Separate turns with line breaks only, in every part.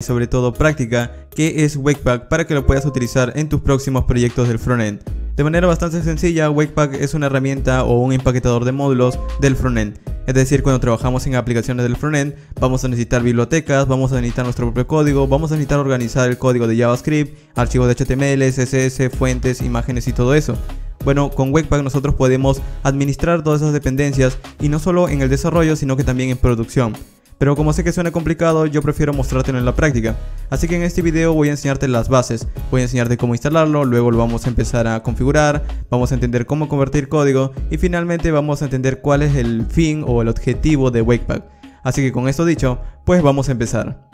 y sobre todo práctica que es Wakepack para que lo puedas utilizar en tus próximos proyectos del frontend. De manera bastante sencilla, Wakepack es una herramienta o un empaquetador de módulos del frontend. Es decir, cuando trabajamos en aplicaciones del frontend, vamos a necesitar bibliotecas, vamos a necesitar nuestro propio código, vamos a necesitar organizar el código de JavaScript, archivos de HTML, CSS, fuentes, imágenes y todo eso. Bueno, con Webpack nosotros podemos administrar todas esas dependencias y no solo en el desarrollo, sino que también en producción pero como sé que suena complicado, yo prefiero mostrártelo en la práctica. Así que en este video voy a enseñarte las bases, voy a enseñarte cómo instalarlo, luego lo vamos a empezar a configurar, vamos a entender cómo convertir código y finalmente vamos a entender cuál es el fin o el objetivo de Wakepack. Así que con esto dicho, pues vamos a empezar.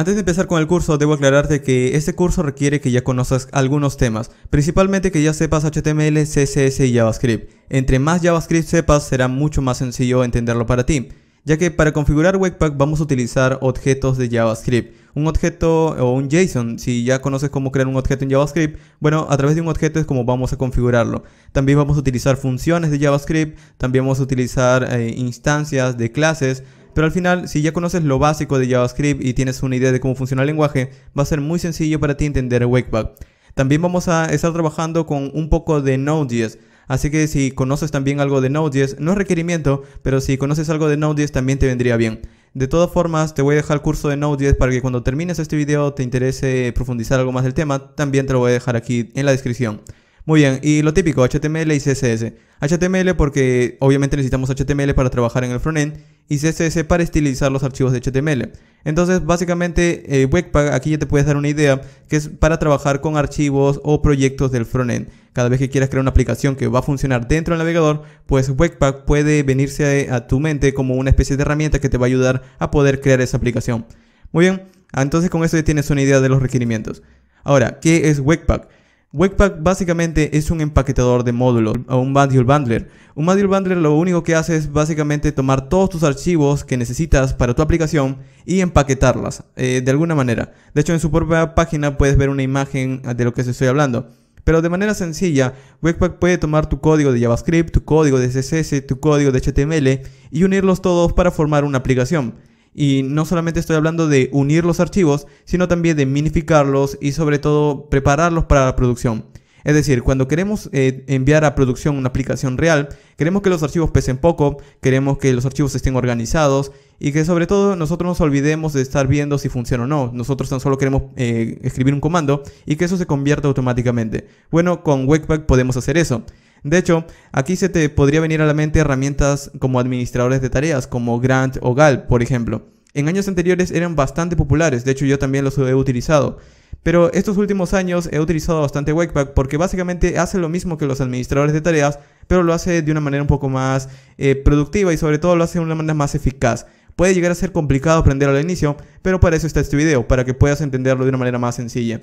Antes de empezar con el curso, debo aclararte que este curso requiere que ya conozcas algunos temas, principalmente que ya sepas HTML, CSS y JavaScript. Entre más JavaScript sepas, será mucho más sencillo entenderlo para ti, ya que para configurar Webpack vamos a utilizar objetos de JavaScript. Un objeto o un JSON, si ya conoces cómo crear un objeto en JavaScript, bueno, a través de un objeto es como vamos a configurarlo. También vamos a utilizar funciones de JavaScript, también vamos a utilizar eh, instancias de clases, pero al final, si ya conoces lo básico de JavaScript y tienes una idea de cómo funciona el lenguaje, va a ser muy sencillo para ti entender Wakeback. También vamos a estar trabajando con un poco de Node.js. Así que si conoces también algo de Node.js, no es requerimiento, pero si conoces algo de Node.js también te vendría bien. De todas formas, te voy a dejar el curso de Node.js para que cuando termines este video te interese profundizar algo más del tema, también te lo voy a dejar aquí en la descripción. Muy bien, y lo típico, HTML y CSS. HTML porque obviamente necesitamos HTML para trabajar en el frontend y CSS para estilizar los archivos de HTML. Entonces, básicamente, eh, Webpack aquí ya te puedes dar una idea que es para trabajar con archivos o proyectos del frontend. Cada vez que quieras crear una aplicación que va a funcionar dentro del navegador, pues Webpack puede venirse a, tu mente como una especie de herramienta que te va a ayudar a poder crear esa aplicación. Muy bien, entonces con eso ya tienes una idea de los requerimientos. Ahora, ¿qué es Webpack? Webpack básicamente es un empaquetador de módulos o un module bundler. Un module bundler lo único que hace es básicamente tomar todos tus archivos que necesitas para tu aplicación y empaquetarlas eh, de alguna manera. De hecho, en su propia página puedes ver una imagen ah, de lo que se estoy hablando. Pero de manera sencilla, Webpack puede tomar tu código de JavaScript, tu código de CSS, tu código de HTML y unirlos todos para formar una aplicación. Y no solamente estoy hablando de unir los archivos, sino también de minificarlos y sobre todo prepararlos para la producción. Es decir, cuando queremos eh, enviar a producción una aplicación real, queremos que los archivos pesen poco, queremos que los archivos estén organizados y que sobre todo nosotros nos olvidemos de estar viendo si funciona o no. Nosotros tan solo queremos eh, escribir un comando y que eso se convierta automáticamente. Bueno, con Webpack podemos hacer eso. De hecho, aquí se te podría venir a la mente herramientas como administradores de tareas, como Grant o Gal, por ejemplo. En años anteriores eran bastante populares, de hecho yo también los he utilizado. Pero estos últimos años he utilizado bastante Webpack porque básicamente hace lo mismo que los administradores de tareas, pero lo hace de una manera un poco más eh, productiva y sobre todo lo hace de una manera más eficaz. Puede llegar a ser complicado aprender al inicio, pero para eso está este video, para que puedas entenderlo de una manera más sencilla.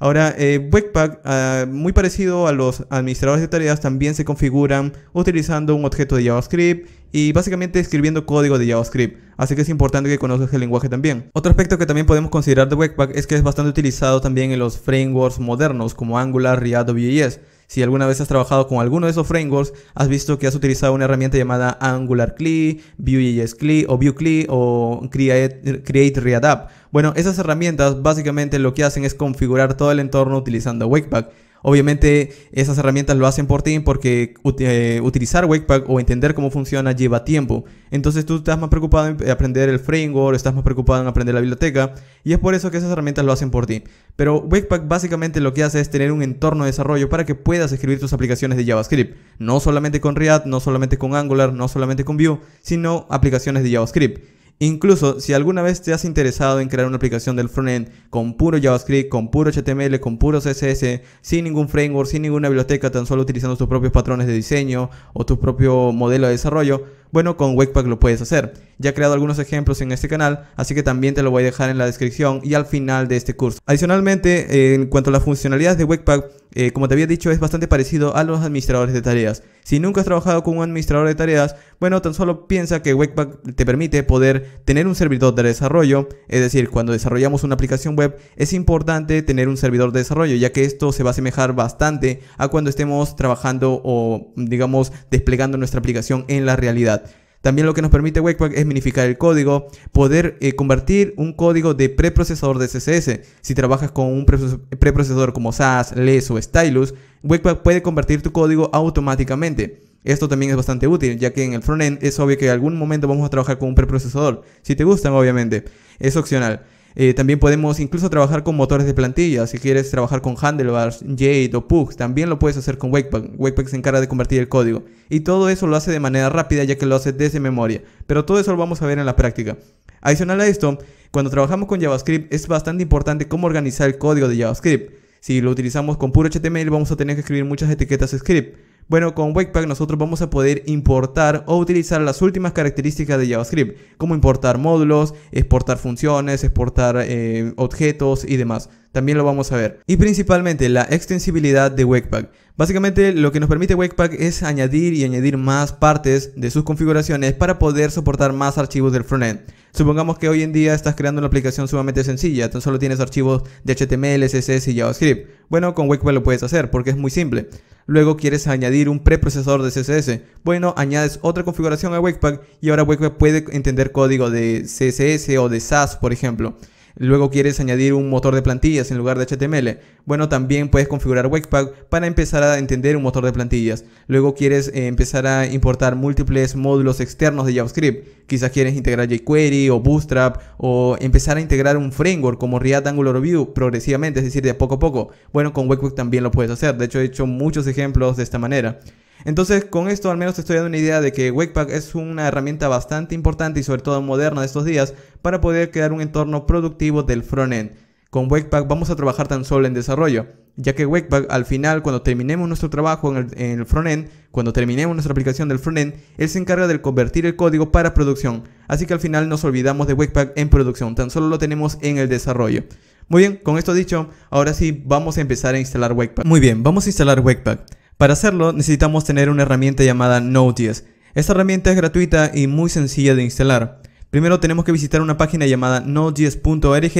Ahora, eh, Webpack, ah, muy parecido a los administradores de tareas, también se configuran utilizando un objeto de JavaScript y básicamente escribiendo código de JavaScript, así que es importante que conozcas el lenguaje también. Otro aspecto que también podemos considerar de Webpack es que es bastante utilizado también en los frameworks modernos como Angular, React, Vue.js. Si alguna vez has trabajado con alguno de esos frameworks, has visto que has utilizado una herramienta llamada Angular CLI, Vue.js CLI o Vue CLI o Create, Create React Bueno, esas herramientas básicamente lo que hacen es configurar todo el entorno utilizando Wakepack. Obviamente esas herramientas lo hacen por ti porque eh, utilizar Wakepack o entender cómo funciona lleva tiempo. Entonces tú estás más preocupado en aprender el framework, estás más preocupado en aprender la biblioteca y es por eso que esas herramientas lo hacen por ti. Pero Wakepack básicamente lo que hace es tener un entorno de desarrollo para que puedas escribir tus aplicaciones de JavaScript. No solamente con React, no solamente con Angular, no solamente con Vue, sino aplicaciones de JavaScript. Incluso si alguna vez te has interesado en crear una aplicación del frontend con puro JavaScript, con puro HTML, con puro CSS, sin ningún framework, sin ninguna biblioteca, tan solo utilizando tus propios patrones de diseño o tu propio modelo de desarrollo, bueno, con Webpack lo puedes hacer. Ya he creado algunos ejemplos en este canal, así que también te lo voy a dejar en la descripción y al final de este curso. Adicionalmente, en cuanto a las funcionalidades de Webpack eh, como te había dicho, es bastante parecido a los administradores de tareas. Si nunca has trabajado con un administrador de tareas, bueno, tan solo piensa que Webpack te permite poder tener un servidor de desarrollo, es decir, cuando desarrollamos una aplicación web, es importante tener un servidor de desarrollo, ya que esto se va a asemejar bastante a cuando estemos trabajando o, digamos, desplegando nuestra aplicación en la realidad. También lo que nos permite Webpack es minificar el código, poder eh, convertir un código de preprocesador de CSS. Si trabajas con un preprocesador como SAS, LESS o Stylus, Webpack puede convertir tu código automáticamente. Esto también es bastante útil, ya que en el frontend es obvio que en algún momento vamos a trabajar con un preprocesador, si te gustan obviamente. Es opcional. Eh, también podemos incluso trabajar con motores de plantilla. Si quieres trabajar con handlebars, Jade o Pugs, también lo puedes hacer con Wakepack. Wakepack se encarga de convertir el código. Y todo eso lo hace de manera rápida ya que lo hace desde memoria. Pero todo eso lo vamos a ver en la práctica. Adicional a esto, cuando trabajamos con JavaScript es bastante importante cómo organizar el código de JavaScript. Si lo utilizamos con puro HTML vamos a tener que escribir muchas etiquetas script. Bueno, con Webpack nosotros vamos a poder importar o utilizar las últimas características de JavaScript, como importar módulos, exportar funciones, exportar eh, objetos y demás. También lo vamos a ver. Y principalmente la extensibilidad de Webpack. Básicamente lo que nos permite Webpack es añadir y añadir más partes de sus configuraciones para poder soportar más archivos del frontend. Supongamos que hoy en día estás creando una aplicación sumamente sencilla, tan solo tienes archivos de HTML, CSS y JavaScript. Bueno, con Webpack lo puedes hacer porque es muy simple. Luego quieres añadir un preprocesador de CSS. Bueno, añades otra configuración a Webpack y ahora Wakepack puede entender código de CSS o de SAS, por ejemplo. Luego quieres añadir un motor de plantillas en lugar de HTML. Bueno, también puedes configurar Webpack para empezar a entender un motor de plantillas. Luego quieres eh, empezar a importar múltiples módulos externos de JavaScript. Quizás quieres integrar jQuery o Bootstrap o empezar a integrar un framework como React Angular View progresivamente, es decir, de poco a poco. Bueno, con Webpack también lo puedes hacer. De hecho, he hecho muchos ejemplos de esta manera. Entonces, con esto al menos te estoy dando una idea de que Webpack es una herramienta bastante importante y sobre todo moderna de estos días para poder crear un entorno productivo del frontend. Con Webpack vamos a trabajar tan solo en desarrollo, ya que Webpack al final, cuando terminemos nuestro trabajo en el, front end, frontend, cuando terminemos nuestra aplicación del frontend, él se encarga de convertir el código para producción. Así que al final nos olvidamos de Webpack en producción, tan solo lo tenemos en el desarrollo. Muy bien, con esto dicho, ahora sí vamos a empezar a instalar Webpack. Muy bien, vamos a instalar Webpack. Para hacerlo necesitamos tener una herramienta llamada Node.js. Esta herramienta es gratuita y muy sencilla de instalar. Primero tenemos que visitar una página llamada node.js.org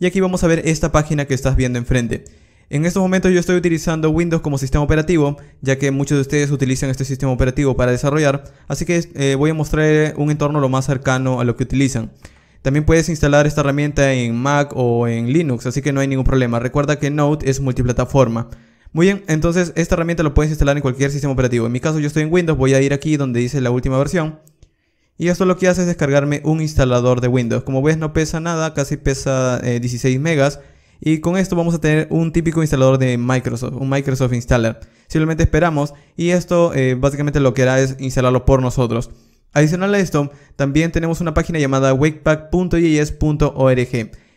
y aquí vamos a ver esta página que estás viendo enfrente. En estos momentos yo estoy utilizando Windows como sistema operativo, ya que muchos de ustedes utilizan este sistema operativo para desarrollar, así que eh, voy a mostrar un entorno lo más cercano a lo que utilizan. También puedes instalar esta herramienta en Mac o en Linux, así que no hay ningún problema. Recuerda que Node es multiplataforma. Muy bien, entonces esta herramienta lo puedes instalar en cualquier sistema operativo. En mi caso yo estoy en Windows, voy a ir aquí donde dice la última versión. Y esto lo que hace es descargarme un instalador de Windows. Como ves no pesa nada, casi pesa 16 eh, megas. Y con esto vamos a tener un típico instalador de Microsoft, un Microsoft Installer. Simplemente esperamos y esto eh, básicamente lo que hará es instalarlo por nosotros. Adicional a esto, también tenemos una página llamada wakepack.js.org.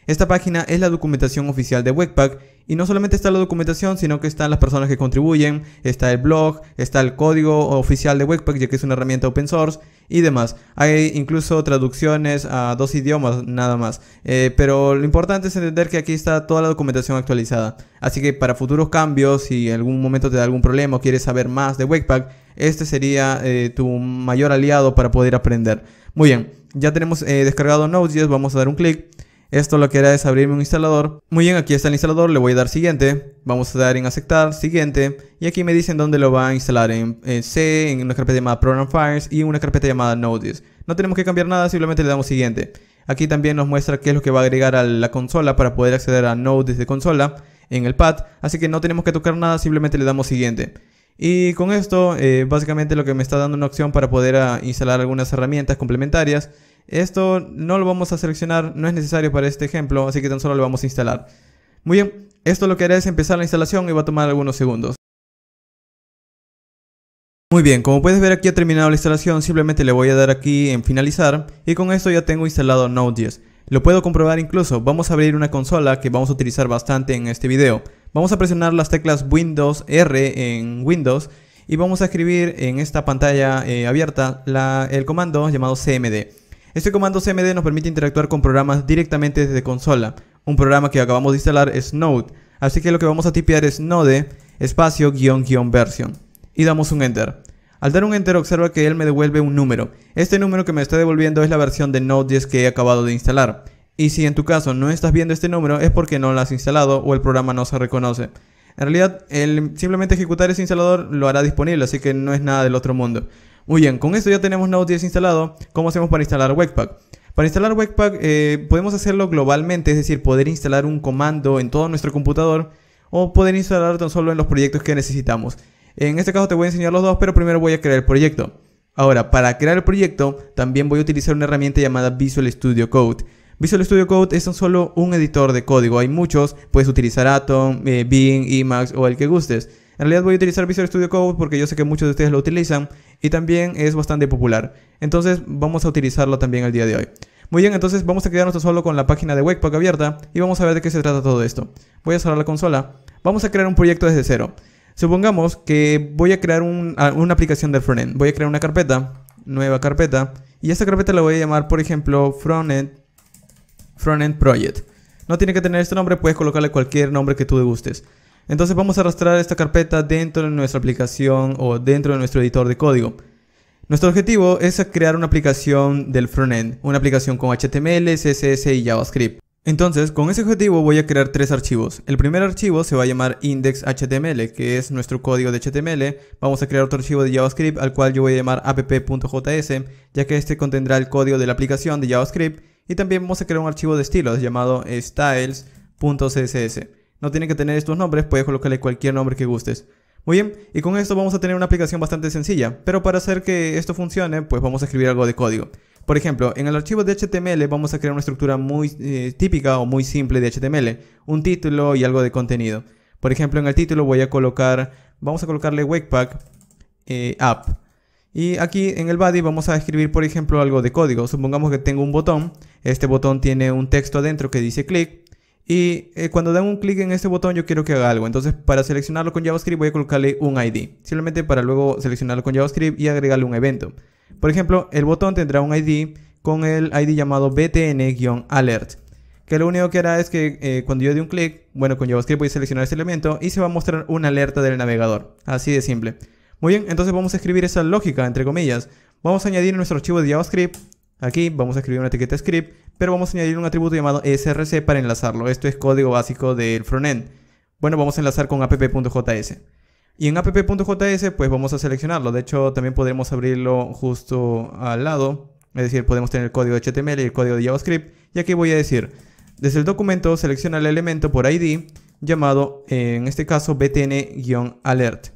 Esta página es la documentación oficial de Webpack y no solamente está la documentación, sino que están las personas que contribuyen, está el blog, está el código oficial de Webpack, ya que es una herramienta open source y demás. Hay incluso traducciones a dos idiomas nada más. Eh, pero lo importante es entender que aquí está toda la documentación actualizada. Así que para futuros cambios, si en algún momento te da algún problema o quieres saber más de Webpack, este sería eh, tu mayor aliado para poder aprender. Muy bien, ya tenemos eh, descargado Node.js, vamos a dar un clic. Esto lo que hará es abrirme un instalador. Muy bien, aquí está el instalador, le voy a dar siguiente. Vamos a dar en aceptar, siguiente. Y aquí me dicen dónde lo va a instalar, en, C, en una carpeta llamada Program Files y en una carpeta llamada Notice. No tenemos que cambiar nada, simplemente le damos siguiente. Aquí también nos muestra qué es lo que va a agregar a la consola para poder acceder a Node de consola en el pad. Así que no tenemos que tocar nada, simplemente le damos siguiente. Y con esto, eh, básicamente lo que me está dando una opción para poder ah, instalar algunas herramientas complementarias esto no lo vamos a seleccionar, no es necesario para este ejemplo, así que tan solo lo vamos a instalar. Muy bien, esto lo que haré es empezar la instalación y va a tomar algunos segundos. Muy bien, como puedes ver aquí ha terminado la instalación, simplemente le voy a dar aquí en finalizar y con esto ya tengo instalado Node.js. Lo puedo comprobar incluso, vamos a abrir una consola que vamos a utilizar bastante en este video. Vamos a presionar las teclas Windows R en Windows y vamos a escribir en esta pantalla eh, abierta el comando llamado cmd. Este comando CMD nos permite interactuar con programas directamente desde consola. Un programa que acabamos de instalar es Node, así que lo que vamos a tipear es node espacio guión version y damos un enter. Al dar un enter observa que él me devuelve un número. Este número que me está devolviendo es la versión de Node 10 que he acabado de instalar. Y si en tu caso no estás viendo este número es porque no lo has instalado o el programa no se reconoce. En realidad, el simplemente ejecutar ese instalador lo hará disponible, así que no es nada del otro mundo. Muy bien, con esto ya tenemos Node.js instalado. ¿Cómo hacemos para instalar Webpack? Para instalar Webpack eh, podemos hacerlo globalmente, es decir, poder instalar un comando en todo nuestro computador o poder instalarlo tan solo en los proyectos que necesitamos. En este caso te voy a enseñar los dos, pero primero voy a crear el proyecto. Ahora, para crear el proyecto también voy a utilizar una herramienta llamada Visual Studio Code. Visual Studio Code es tan solo un editor de código, hay muchos, puedes utilizar Atom, eh, Bing, Emacs o el que gustes. En realidad voy a utilizar Visual Studio Code porque yo sé que muchos de ustedes lo utilizan y también es bastante popular. Entonces vamos a utilizarlo también el día de hoy. Muy bien, entonces vamos a quedarnos solo con la página de Webpack abierta y vamos a ver de qué se trata todo esto. Voy a cerrar la consola. Vamos a crear un proyecto desde cero. Supongamos que voy a crear una aplicación del frontend. Voy a crear una carpeta, nueva carpeta, y esta carpeta la voy a llamar, por ejemplo, frontend, frontend project. No tiene que tener este nombre, puedes colocarle cualquier nombre que tú gustes. Entonces vamos a arrastrar esta carpeta dentro de nuestra aplicación o dentro de nuestro editor de código. Nuestro objetivo es crear una aplicación del frontend, una aplicación con HTML, CSS y JavaScript. Entonces, con ese objetivo voy a crear tres archivos. El primer archivo se va a llamar index.html, que es nuestro código de HTML. Vamos a crear otro archivo de JavaScript al cual yo voy a llamar app.js, ya que este contendrá el código de la aplicación de JavaScript. Y también vamos a crear un archivo de estilos llamado styles.css. No tiene que tener estos nombres, puedes colocarle cualquier nombre que gustes. Muy bien, y con esto vamos a tener una aplicación bastante sencilla, pero para hacer que esto funcione, pues vamos a escribir algo de código. Por ejemplo, en el archivo de HTML vamos a crear una estructura muy eh, típica o muy simple de HTML, un título y algo de contenido. Por ejemplo, en el título voy a colocar, vamos a colocarle Wakepack eh, App. Y aquí en el body vamos a escribir, por ejemplo, algo de código. Supongamos que tengo un botón, este botón tiene un texto adentro que dice clic, y eh, cuando dan un clic en este botón yo quiero que haga algo. Entonces para seleccionarlo con JavaScript voy a colocarle un ID. Simplemente para luego seleccionarlo con JavaScript y agregarle un evento. Por ejemplo, el botón tendrá un ID con el ID llamado btn-alert. Que lo único que hará es que eh, cuando yo dé un clic, bueno, con JavaScript voy a seleccionar este elemento y se va a mostrar una alerta del navegador. Así de simple. Muy bien, entonces vamos a escribir esa lógica, entre comillas. Vamos a añadir nuestro archivo de JavaScript. Aquí vamos a escribir una etiqueta script pero vamos a añadir un atributo llamado src para enlazarlo. Esto es código básico del frontend. Bueno, vamos a enlazar con app.js. Y en app.js pues vamos a seleccionarlo. De hecho, también podemos abrirlo justo al lado. Es decir, podemos tener el código HTML y el código de JavaScript. Y aquí voy a decir, desde el documento selecciona el elemento por ID llamado, en este caso, btn-alert.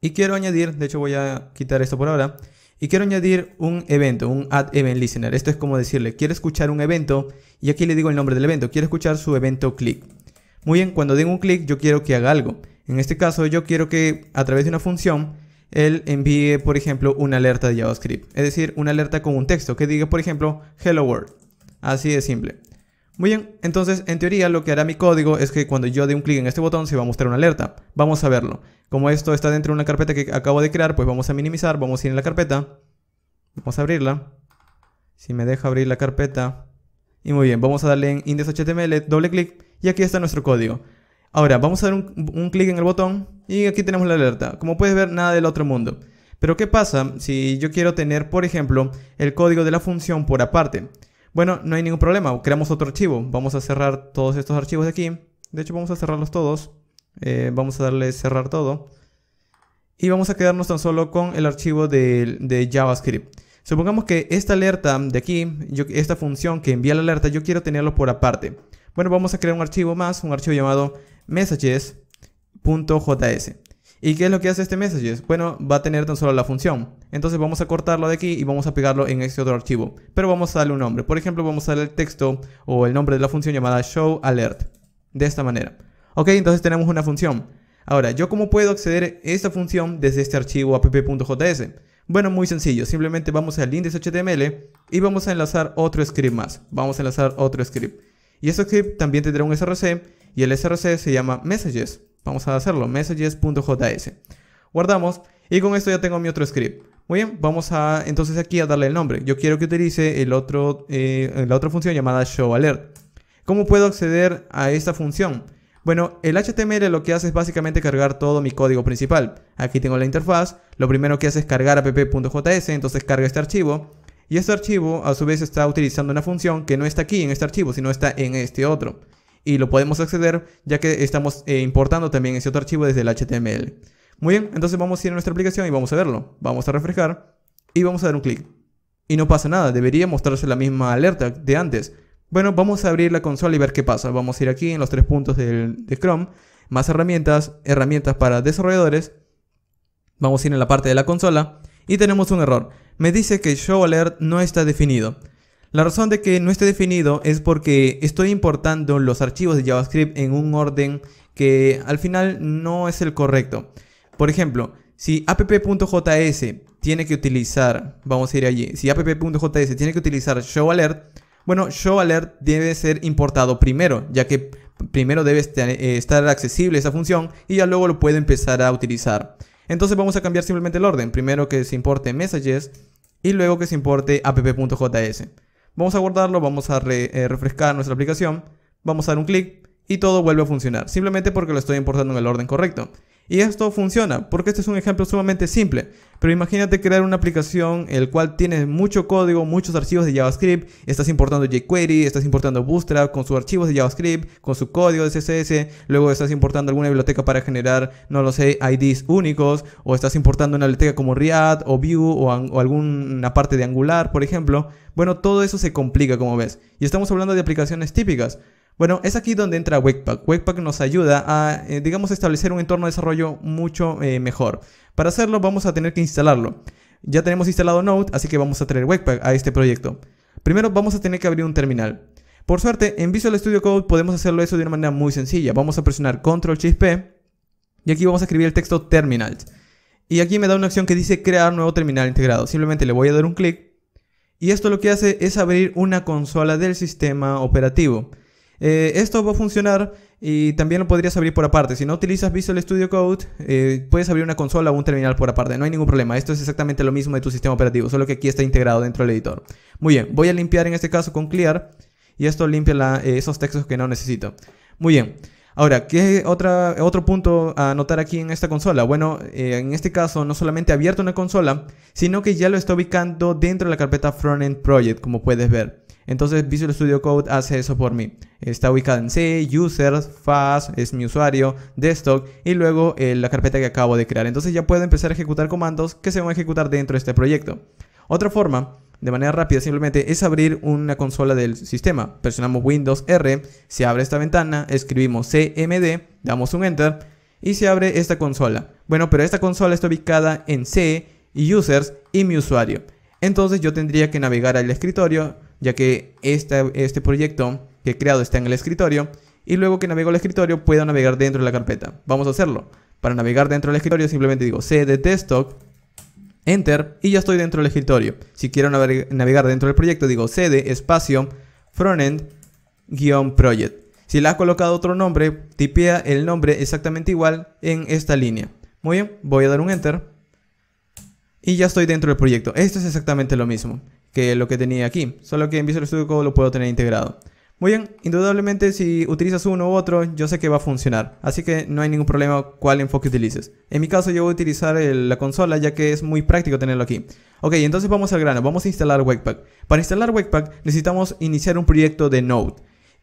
Y quiero añadir, de hecho voy a quitar esto por ahora, y quiero añadir un evento, un addEventListener, Event Esto es como decirle, quiero escuchar un evento y aquí le digo el nombre del evento. Quiero escuchar su evento click. Muy bien, cuando den un clic yo quiero que haga algo. En este caso yo quiero que a través de una función él envíe, por ejemplo, una alerta de JavaScript. Es decir, una alerta con un texto que diga, por ejemplo, Hello World. Así de simple. Muy bien, entonces en teoría lo que hará mi código es que cuando yo dé un clic en este botón se va a mostrar una alerta. Vamos a verlo. Como esto está dentro de una carpeta que acabo de crear, pues vamos a minimizar, vamos a ir en la carpeta. Vamos a abrirla. Si me deja abrir la carpeta. Y muy bien, vamos a darle en index.html, doble clic y aquí está nuestro código. Ahora, vamos a dar un clic en el botón y aquí tenemos la alerta. Como puedes ver, nada del otro mundo. Pero ¿qué pasa si yo quiero tener, por ejemplo, el código de la función por aparte? Bueno, no hay ningún problema, creamos otro archivo. Vamos a cerrar todos estos archivos de aquí. De hecho, vamos a cerrarlos todos. Eh, vamos a darle cerrar todo. Y vamos a quedarnos tan solo con el archivo de, JavaScript. Supongamos que esta alerta de aquí, esta función que envía la alerta, yo quiero tenerlo por aparte. Bueno, vamos a crear un archivo más, un archivo llamado messages.js. ¿Y qué es lo que hace este messages? Bueno, va a tener tan solo la función. Entonces vamos a cortarlo de aquí y vamos a pegarlo en este otro archivo. Pero vamos a darle un nombre. Por ejemplo, vamos a darle el texto o el nombre de la función llamada show alert. De esta manera. Ok, entonces tenemos una función. Ahora, ¿yo cómo puedo acceder a esta función desde este archivo app.js? Bueno, muy sencillo, simplemente vamos al índice HTML y vamos a enlazar otro script más. Vamos a enlazar otro script. Y ese script también tendrá un src y el src se llama messages. Vamos a hacerlo, messages.js. Guardamos y con esto ya tengo mi otro script. Muy bien, vamos a entonces aquí a darle el nombre. Yo quiero que utilice el eh, la otra función llamada showAlert. ¿Cómo puedo acceder a esta función? Bueno, el HTML lo que hace es básicamente cargar todo mi código principal. Aquí tengo la interfaz, lo primero que hace es cargar app.js, entonces carga este archivo. Y este archivo a su vez está utilizando una función que no está aquí en este archivo, sino está en este otro y lo podemos acceder ya que estamos eh, importando también ese otro archivo desde el HTML. Muy bien, entonces vamos a ir a nuestra aplicación y vamos a verlo. Vamos a refrescar y vamos a dar un clic. Y no pasa nada, debería mostrarse la misma alerta de antes. Bueno, vamos a abrir la consola y ver qué pasa. Vamos a ir aquí en los tres puntos de Chrome, más herramientas, herramientas para desarrolladores. Vamos a ir en la parte de la consola y tenemos un error. Me dice que Show Alert no está definido. La razón de que no esté definido es porque estoy importando los archivos de JavaScript en un orden que al final no es el correcto. Por ejemplo, si app.js tiene que utilizar, vamos a ir allí, si app.js tiene que utilizar showAlert, bueno, showAlert debe ser importado primero, ya que primero debe este, eh, estar accesible esa función y ya luego lo puede empezar a utilizar. Entonces vamos a cambiar simplemente el orden, primero que se importe messages y luego que se importe app.js. Vamos a guardarlo, vamos a eh, refrescar nuestra aplicación, vamos a dar un clic y todo vuelve a funcionar, simplemente porque lo estoy importando en el orden correcto. Y esto funciona, porque este es un ejemplo sumamente simple. Pero imagínate crear una aplicación el cual tienes mucho código, muchos archivos de JavaScript, estás importando jQuery, estás importando Bootstrap con sus archivos de JavaScript, con su código de CSS, luego estás importando alguna biblioteca para generar, no lo sé, IDs únicos, o estás importando una biblioteca como React o Vue o, o alguna parte de Angular, por ejemplo. Bueno, todo eso se complica como ves. Y estamos hablando de aplicaciones típicas. Bueno, es aquí donde entra Webpack. Webpack nos ayuda a, eh, digamos, establecer un entorno de desarrollo mucho eh, mejor. Para hacerlo vamos a tener que instalarlo. Ya tenemos instalado Node, así que vamos a traer Webpack a este proyecto. Primero vamos a tener que abrir un terminal. Por suerte, en Visual Studio Code podemos hacerlo de una manera muy sencilla. Vamos a presionar Control Shift P y aquí vamos a escribir el texto Terminals. Y aquí me da una opción que dice crear nuevo terminal integrado. Simplemente le voy a dar un clic y esto lo que hace es abrir una consola del sistema operativo. Eh, esto va a funcionar y también lo podrías abrir por aparte. Si no utilizas Visual Studio Code, eh, puedes abrir una consola o un terminal por aparte. No hay ningún problema. Esto es exactamente lo mismo de tu sistema operativo, solo que aquí está integrado dentro del editor. Muy bien, voy a limpiar en este caso con clear y esto limpia eh, esos textos que no necesito. Muy bien. Ahora, ¿qué otra, otro punto a notar aquí en esta consola? Bueno, en este caso no solamente he abierto una consola, sino que ya lo está ubicando dentro de la carpeta Frontend Project, como puedes ver. Entonces Visual Studio Code hace eso por mí. Está ubicada en C, Users, Fast, es mi usuario, Desktop y luego eh, la carpeta que acabo de crear. Entonces ya puedo empezar a ejecutar comandos que se van a ejecutar dentro de este proyecto. Otra forma de manera rápida simplemente es abrir una consola del sistema. Presionamos Windows R, se abre esta ventana, escribimos CMD, damos un Enter y se abre esta consola. Bueno, pero esta consola está ubicada en C, Users y mi usuario. Entonces yo tendría que navegar al escritorio ya que este proyecto que he creado está en el escritorio y luego que navego al escritorio Puedo navegar dentro de la carpeta. Vamos a hacerlo. Para navegar dentro del escritorio simplemente digo cd desktop, enter y ya estoy dentro del escritorio. Si quiero navegar dentro del proyecto digo cd espacio frontend-project. Si le has colocado otro nombre, tipea el nombre exactamente igual en esta línea. Muy bien, voy a dar un enter y ya estoy dentro del proyecto. Esto es exactamente lo mismo que lo que tenía aquí, solo que en Visual Studio Code lo puedo tener integrado. Muy bien, indudablemente si utilizas uno u otro, yo sé que va a funcionar, así que no hay ningún problema cuál enfoque utilices. En mi caso yo voy a utilizar la consola ya que es muy práctico tenerlo aquí. Ok, entonces vamos al grano, vamos a instalar Webpack. Para instalar Webpack necesitamos iniciar un proyecto de Node.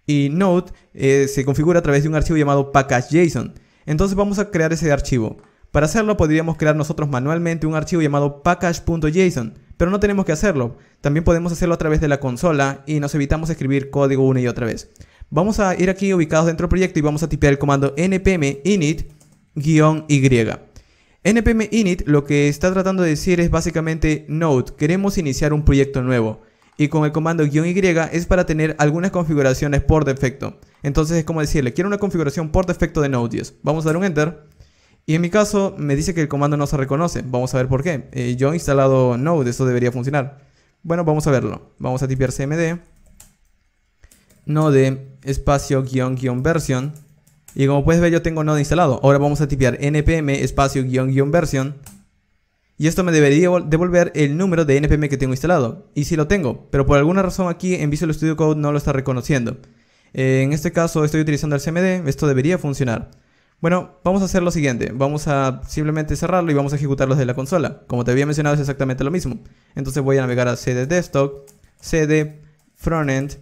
Y Node eh, se configura a través de un archivo llamado package.json. Entonces vamos a crear ese archivo. Para hacerlo podríamos crear nosotros manualmente un archivo llamado package.json. Pero no tenemos que hacerlo. También podemos hacerlo a través de la consola y nos evitamos escribir código una y otra vez. Vamos a ir aquí ubicados dentro del proyecto y vamos a tipear el comando npm init-y. npm init lo que está tratando de decir es básicamente Node, queremos iniciar un proyecto nuevo y con el comando y es para tener algunas configuraciones por defecto. Entonces es como decirle, quiero una configuración por defecto de Node.js. Vamos a dar un enter y en mi caso me dice que el comando no se reconoce. Vamos a ver por qué. Eh, yo he instalado Node, eso debería funcionar. Bueno, vamos a verlo. Vamos a tipear cmd node espacio guión guión version. Y como puedes ver yo tengo node instalado. Ahora vamos a tipear npm espacio guión guión version. Y esto me debería devolver el número de npm que tengo instalado. Y sí lo tengo, pero por alguna razón aquí en Visual Studio Code no lo está reconociendo. Eh, en este caso estoy utilizando el cmd, esto debería funcionar. Bueno, vamos a hacer lo siguiente. Vamos a simplemente cerrarlo y vamos a ejecutarlo desde la consola. Como te había mencionado es exactamente lo mismo. Entonces voy a navegar a CD Desktop, CD Frontend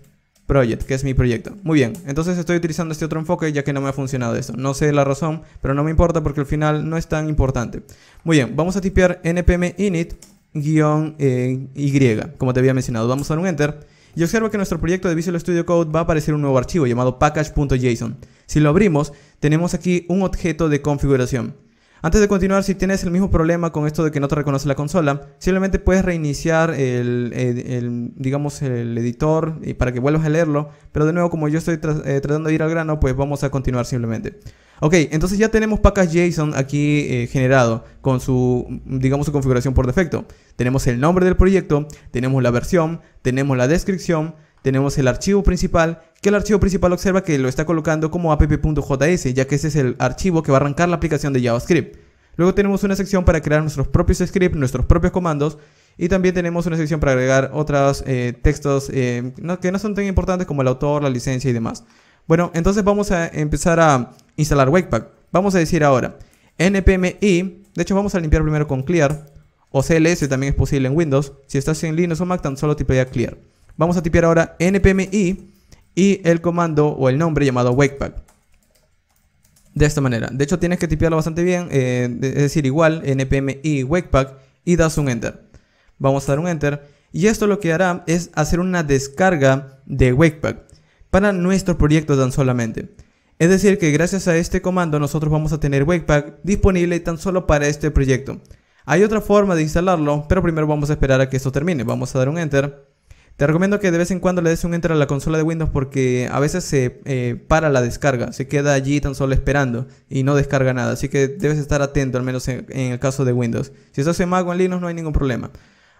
Project, que es mi proyecto. Muy bien, entonces estoy utilizando este otro enfoque ya que no me ha funcionado esto. No sé la razón, pero no me importa porque al final no es tan importante. Muy bien, vamos a tipear npm init eh, y, como te había mencionado. Vamos a dar un enter y observo que en nuestro proyecto de Visual Studio Code va a aparecer un nuevo archivo llamado package.json. Si lo abrimos, tenemos aquí un objeto de configuración. Antes de continuar, si tienes el mismo problema con esto de que no te reconoce la consola, simplemente puedes reiniciar el, digamos, el editor para que vuelvas a leerlo. Pero de nuevo, como yo estoy eh, tratando de ir al grano, pues vamos a continuar simplemente. Ok, entonces ya tenemos package.json aquí eh, generado con su, digamos, su configuración por defecto. Tenemos el nombre del proyecto, tenemos la versión, tenemos la descripción, tenemos el archivo principal, que el archivo principal observa que lo está colocando como app.js, ya que ese es el archivo que va a arrancar la aplicación de JavaScript. Luego tenemos una sección para crear nuestros propios scripts, nuestros propios comandos, y también tenemos una sección para agregar otros eh, textos eh, que no son tan importantes como el autor, la licencia y demás. Bueno, entonces vamos a empezar a instalar Webpack. Vamos a decir ahora npmi, de hecho vamos a limpiar primero con clear, o CLS también es posible en Windows. Si estás en Linux o Mac, tan solo ya clear. Vamos a tipear ahora npmi y el comando o el nombre llamado wakepack. De esta manera. De hecho, tienes que tipearlo bastante bien. Eh, es decir, igual npmi wakepack y das un enter. Vamos a dar un enter. Y esto lo que hará es hacer una descarga de wakepack para nuestro proyecto tan solamente. Es decir, que gracias a este comando nosotros vamos a tener Wakepack disponible tan solo para este proyecto. Hay otra forma de instalarlo, pero primero vamos a esperar a que esto termine. Vamos a dar un Enter. Te recomiendo que de vez en cuando le des un enter a la consola de Windows porque a veces se eh, para la descarga, se queda allí tan solo esperando y no descarga nada. Así que debes estar atento, al menos en, el caso de Windows. Si eso en Mac o en Linux no hay ningún problema.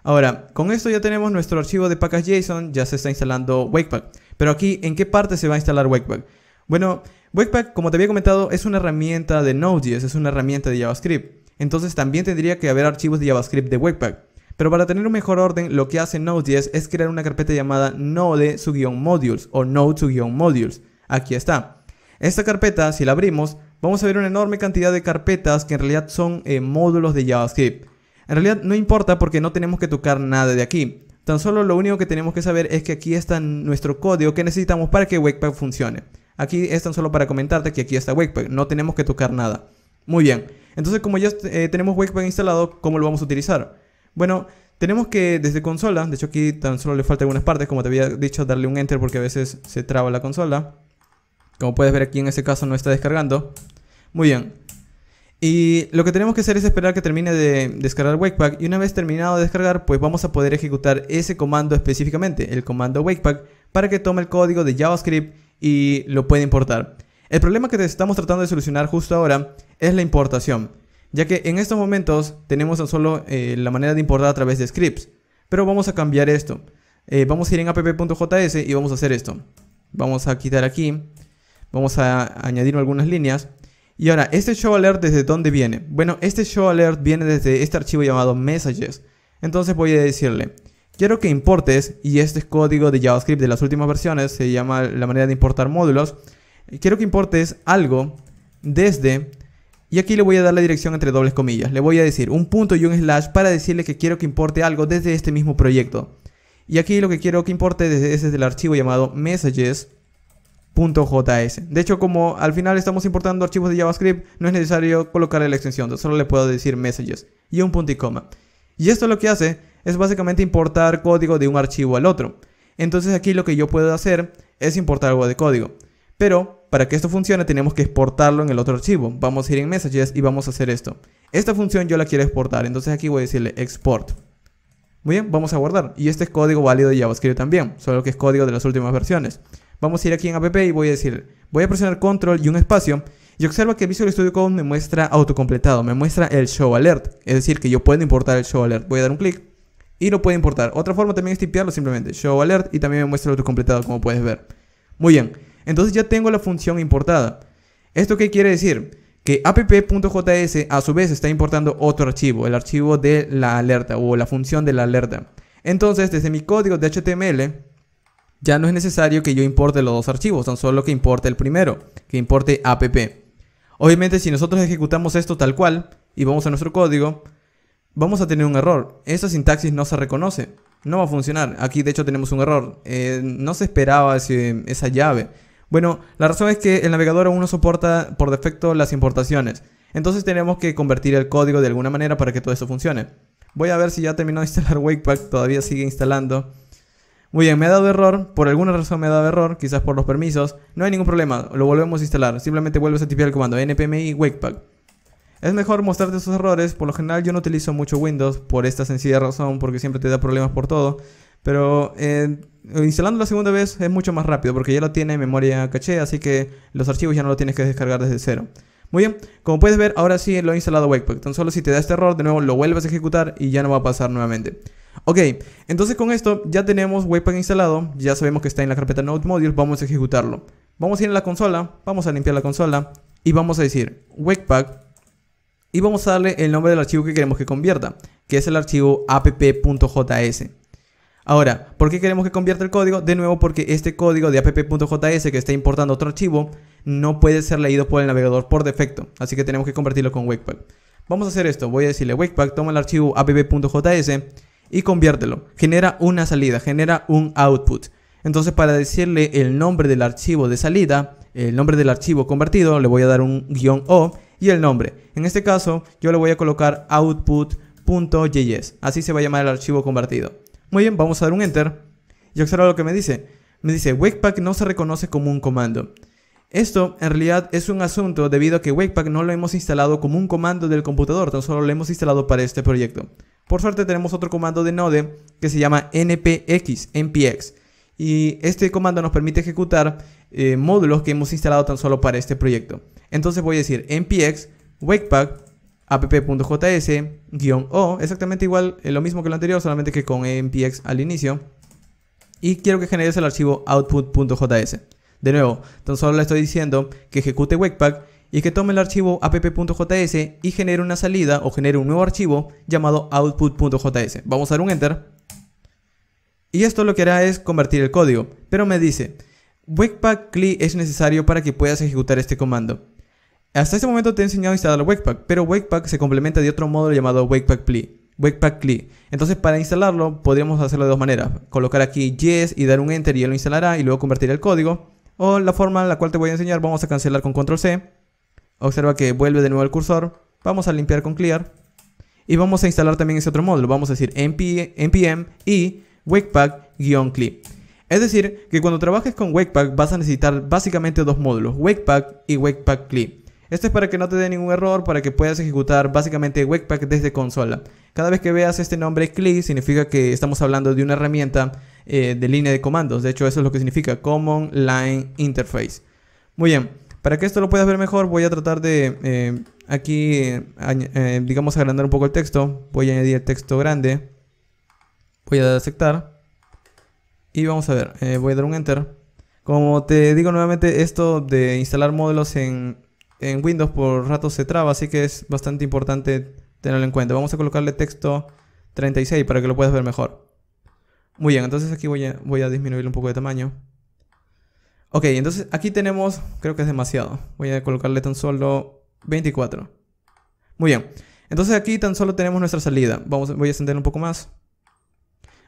Ahora, con esto ya tenemos nuestro archivo de package.json, ya se está instalando Wakepack. Pero aquí, ¿en qué parte se va a instalar Wakepack? Bueno, Wakepack, como te había comentado, es una herramienta de Node.js, es una herramienta de JavaScript. Entonces también tendría que haber archivos de JavaScript de Wakepack. Pero para tener un mejor orden, lo que hace 10 es crear una carpeta llamada node-modules o node-modules. Aquí está. Esta carpeta, si la abrimos, vamos a ver una enorme cantidad de carpetas que en realidad son eh, módulos de JavaScript. En realidad no importa porque no tenemos que tocar nada de aquí. Tan solo lo único que tenemos que saber es que aquí está nuestro código que necesitamos para que Webpack funcione. Aquí es tan solo para comentarte que aquí está Webpack, no tenemos que tocar nada. Muy bien, entonces como ya eh, tenemos Webpack instalado, ¿cómo lo vamos a utilizar? Bueno, tenemos que desde consola, de hecho aquí tan solo le falta algunas partes, como te había dicho, darle un enter porque a veces se traba la consola. Como puedes ver aquí en este caso no está descargando. Muy bien. Y lo que tenemos que hacer es esperar que termine de descargar Wakepack y una vez terminado de descargar pues vamos a poder ejecutar ese comando específicamente, el comando Wakepack, para que tome el código de JavaScript y lo pueda importar. El problema que estamos tratando de solucionar justo ahora es la importación ya que en estos momentos tenemos solo eh, la manera de importar a través de scripts. Pero vamos a cambiar esto. Eh, vamos a ir en app.js y vamos a hacer esto. Vamos a quitar aquí. Vamos a añadir algunas líneas. Y ahora, este show alert desde dónde viene? Bueno, este show alert viene desde este archivo llamado messages. Entonces voy a decirle, quiero que importes, y este es código de JavaScript de las últimas versiones, se llama la manera de importar módulos. Quiero que importes algo desde y aquí le voy a dar la dirección entre dobles comillas. Le voy a decir un punto y un slash para decirle que quiero que importe algo desde este mismo proyecto. Y aquí lo que quiero que importe desde, es desde el archivo llamado messages.js. De hecho, como al final estamos importando archivos de JavaScript, no es necesario colocarle la extensión, solo le puedo decir messages y un punto y coma. Y esto lo que hace es básicamente importar código de un archivo al otro. Entonces aquí lo que yo puedo hacer es importar algo de código. Pero para que esto funcione tenemos que exportarlo en el otro archivo. Vamos a ir en Messages y vamos a hacer esto. Esta función yo la quiero exportar, entonces aquí voy a decirle export. Muy bien, vamos a guardar. Y este es código válido de JavaScript también, solo que es código de las últimas versiones. Vamos a ir aquí en app y voy a decir, voy a presionar control y un espacio y observa que Visual Studio Code me muestra autocompletado, me muestra el show alert, es decir, que yo puedo importar el show alert. Voy a dar un clic y lo puedo importar. Otra forma también es tipearlo simplemente, show alert y también me muestra el autocompletado como puedes ver. Muy bien. Entonces ya tengo la función importada. ¿Esto qué quiere decir? Que app.js a su vez está importando otro archivo, el archivo de la alerta o la función de la alerta. Entonces desde mi código de HTML ya no es necesario que yo importe los dos archivos, tan solo que importe el primero, que importe app. Obviamente si nosotros ejecutamos esto tal cual y vamos a nuestro código, vamos a tener un error. Esta sintaxis no se reconoce, no va a funcionar. Aquí de hecho tenemos un error, eh, no se esperaba esa llave. Bueno, la razón es que el navegador aún no soporta por defecto las importaciones. Entonces tenemos que convertir el código de alguna manera para que todo esto funcione. Voy a ver si ya terminó de instalar Wakepack, todavía sigue instalando. Muy bien, me ha dado error, por alguna razón me ha dado error, quizás por los permisos. No hay ningún problema, lo volvemos a instalar. Simplemente vuelves a tipear el comando npmi wakepack. Es mejor mostrarte esos errores, por lo general yo no utilizo mucho Windows por esta sencilla razón, porque siempre te da problemas por todo. Pero eh, instalando la segunda vez es mucho más rápido porque ya lo tiene en memoria caché, así que los archivos ya no lo tienes que descargar desde cero. Muy bien, como puedes ver, ahora sí lo he instalado Wakepack. Tan solo si te da este error, de nuevo lo vuelves a ejecutar y ya no va a pasar nuevamente. Ok, entonces con esto ya tenemos Wakepack instalado, ya sabemos que está en la carpeta Node vamos a ejecutarlo. Vamos a ir a la consola, vamos a limpiar la consola y vamos a decir Wakepack y vamos a darle el nombre del archivo que queremos que convierta, que es el archivo app.js. Ahora, ¿por qué queremos que convierta el código? De nuevo, porque este código de app.js que está importando otro archivo no puede ser leído por el navegador por defecto, así que tenemos que convertirlo con Wakepack. Vamos a hacer esto, voy a decirle Wakepack, toma el archivo app.js y conviértelo. Genera una salida, genera un output. Entonces, para decirle el nombre del archivo de salida, el nombre del archivo convertido, le voy a dar un guión O y el nombre. En este caso, yo le voy a colocar output.js. Así se va a llamar el archivo convertido. Muy bien, vamos a dar un enter. Y observa lo que me dice. Me dice, Wakepack no se reconoce como un comando. Esto en realidad es un asunto debido a que Wakepack no lo hemos instalado como un comando del computador, tan solo lo hemos instalado para este proyecto. Por suerte tenemos otro comando de Node que se llama npx, npx. Y este comando nos permite ejecutar eh, módulos que hemos instalado tan solo para este proyecto. Entonces voy a decir npx wakepack app.js-o, exactamente igual, eh, lo mismo que lo anterior, solamente que con npx e al inicio. Y quiero que generes el archivo output.js. De nuevo, tan solo le estoy diciendo que ejecute Webpack y que tome el archivo app.js y genere una salida o genere un nuevo archivo llamado output.js. Vamos a dar un enter. Y esto lo que hará es convertir el código, pero me dice, Webpack CLI es necesario para que puedas ejecutar este comando. Hasta este momento te he enseñado a instalar Wakepack, pero Wakepack se complementa de otro módulo llamado Wakepack cli webpack Cli. Entonces para instalarlo podríamos hacerlo de dos maneras. Colocar aquí yes y dar un enter y él lo instalará y luego convertir el código. O la forma en la cual te voy a enseñar, vamos a cancelar con control C. Observa que vuelve de nuevo el cursor. Vamos a limpiar con clear. Y vamos a instalar también ese otro módulo. Vamos a decir npm y wakepack-cli. Es decir, que cuando trabajes con Wakepack vas a necesitar básicamente dos módulos, Wakepack y Wakepack Cli. Esto es para que no te dé ningún error, para que puedas ejecutar básicamente Webpack desde consola. Cada vez que veas este nombre CLI significa que estamos hablando de una herramienta eh, de línea de comandos. De hecho, eso es lo que significa Common Line Interface. Muy bien, para que esto lo puedas ver mejor voy a tratar de eh, aquí, eh, digamos, agrandar un poco el texto. Voy a añadir el texto grande. Voy a dar a aceptar. Y vamos a ver, voy a dar un enter. Como te digo nuevamente, esto de instalar módulos en en Windows por rato se traba, así que es bastante importante tenerlo en cuenta. Vamos a colocarle texto 36 para que lo puedas ver mejor. Muy bien, entonces aquí voy a, voy a disminuir un poco de tamaño. Ok, entonces aquí tenemos, creo que es demasiado. Voy a colocarle tan solo 24. Muy bien, entonces aquí tan solo tenemos nuestra salida. Vamos, voy a extender un poco más.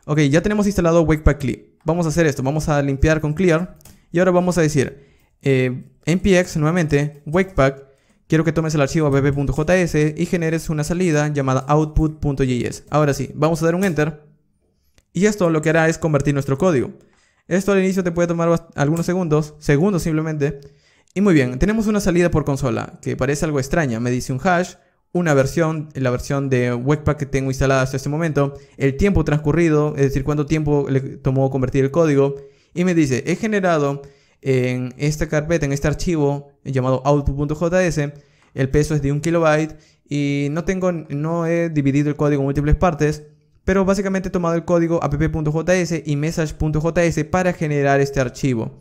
Ok, ya tenemos instalado Wakepack Clip Vamos a hacer esto, vamos a limpiar con Clear. Y ahora vamos a decir en eh, npx nuevamente, wakepack, quiero que tomes el archivo bb.js y generes una salida llamada output.js. Ahora sí, vamos a dar un enter y esto lo que hará es convertir nuestro código. Esto al inicio te puede tomar algunos segundos, segundos simplemente. Y muy bien, tenemos una salida por consola que parece algo extraña, me dice un hash, una versión, la versión de Webpack que tengo instalada hasta este momento, el tiempo transcurrido, es decir, cuánto tiempo le tomó convertir el código, y me dice, he generado en esta carpeta, en este archivo llamado output.js, el peso es de 1 kilobyte y no, tengo, no he dividido el código en múltiples partes, pero básicamente he tomado el código app.js y message.js para generar este archivo.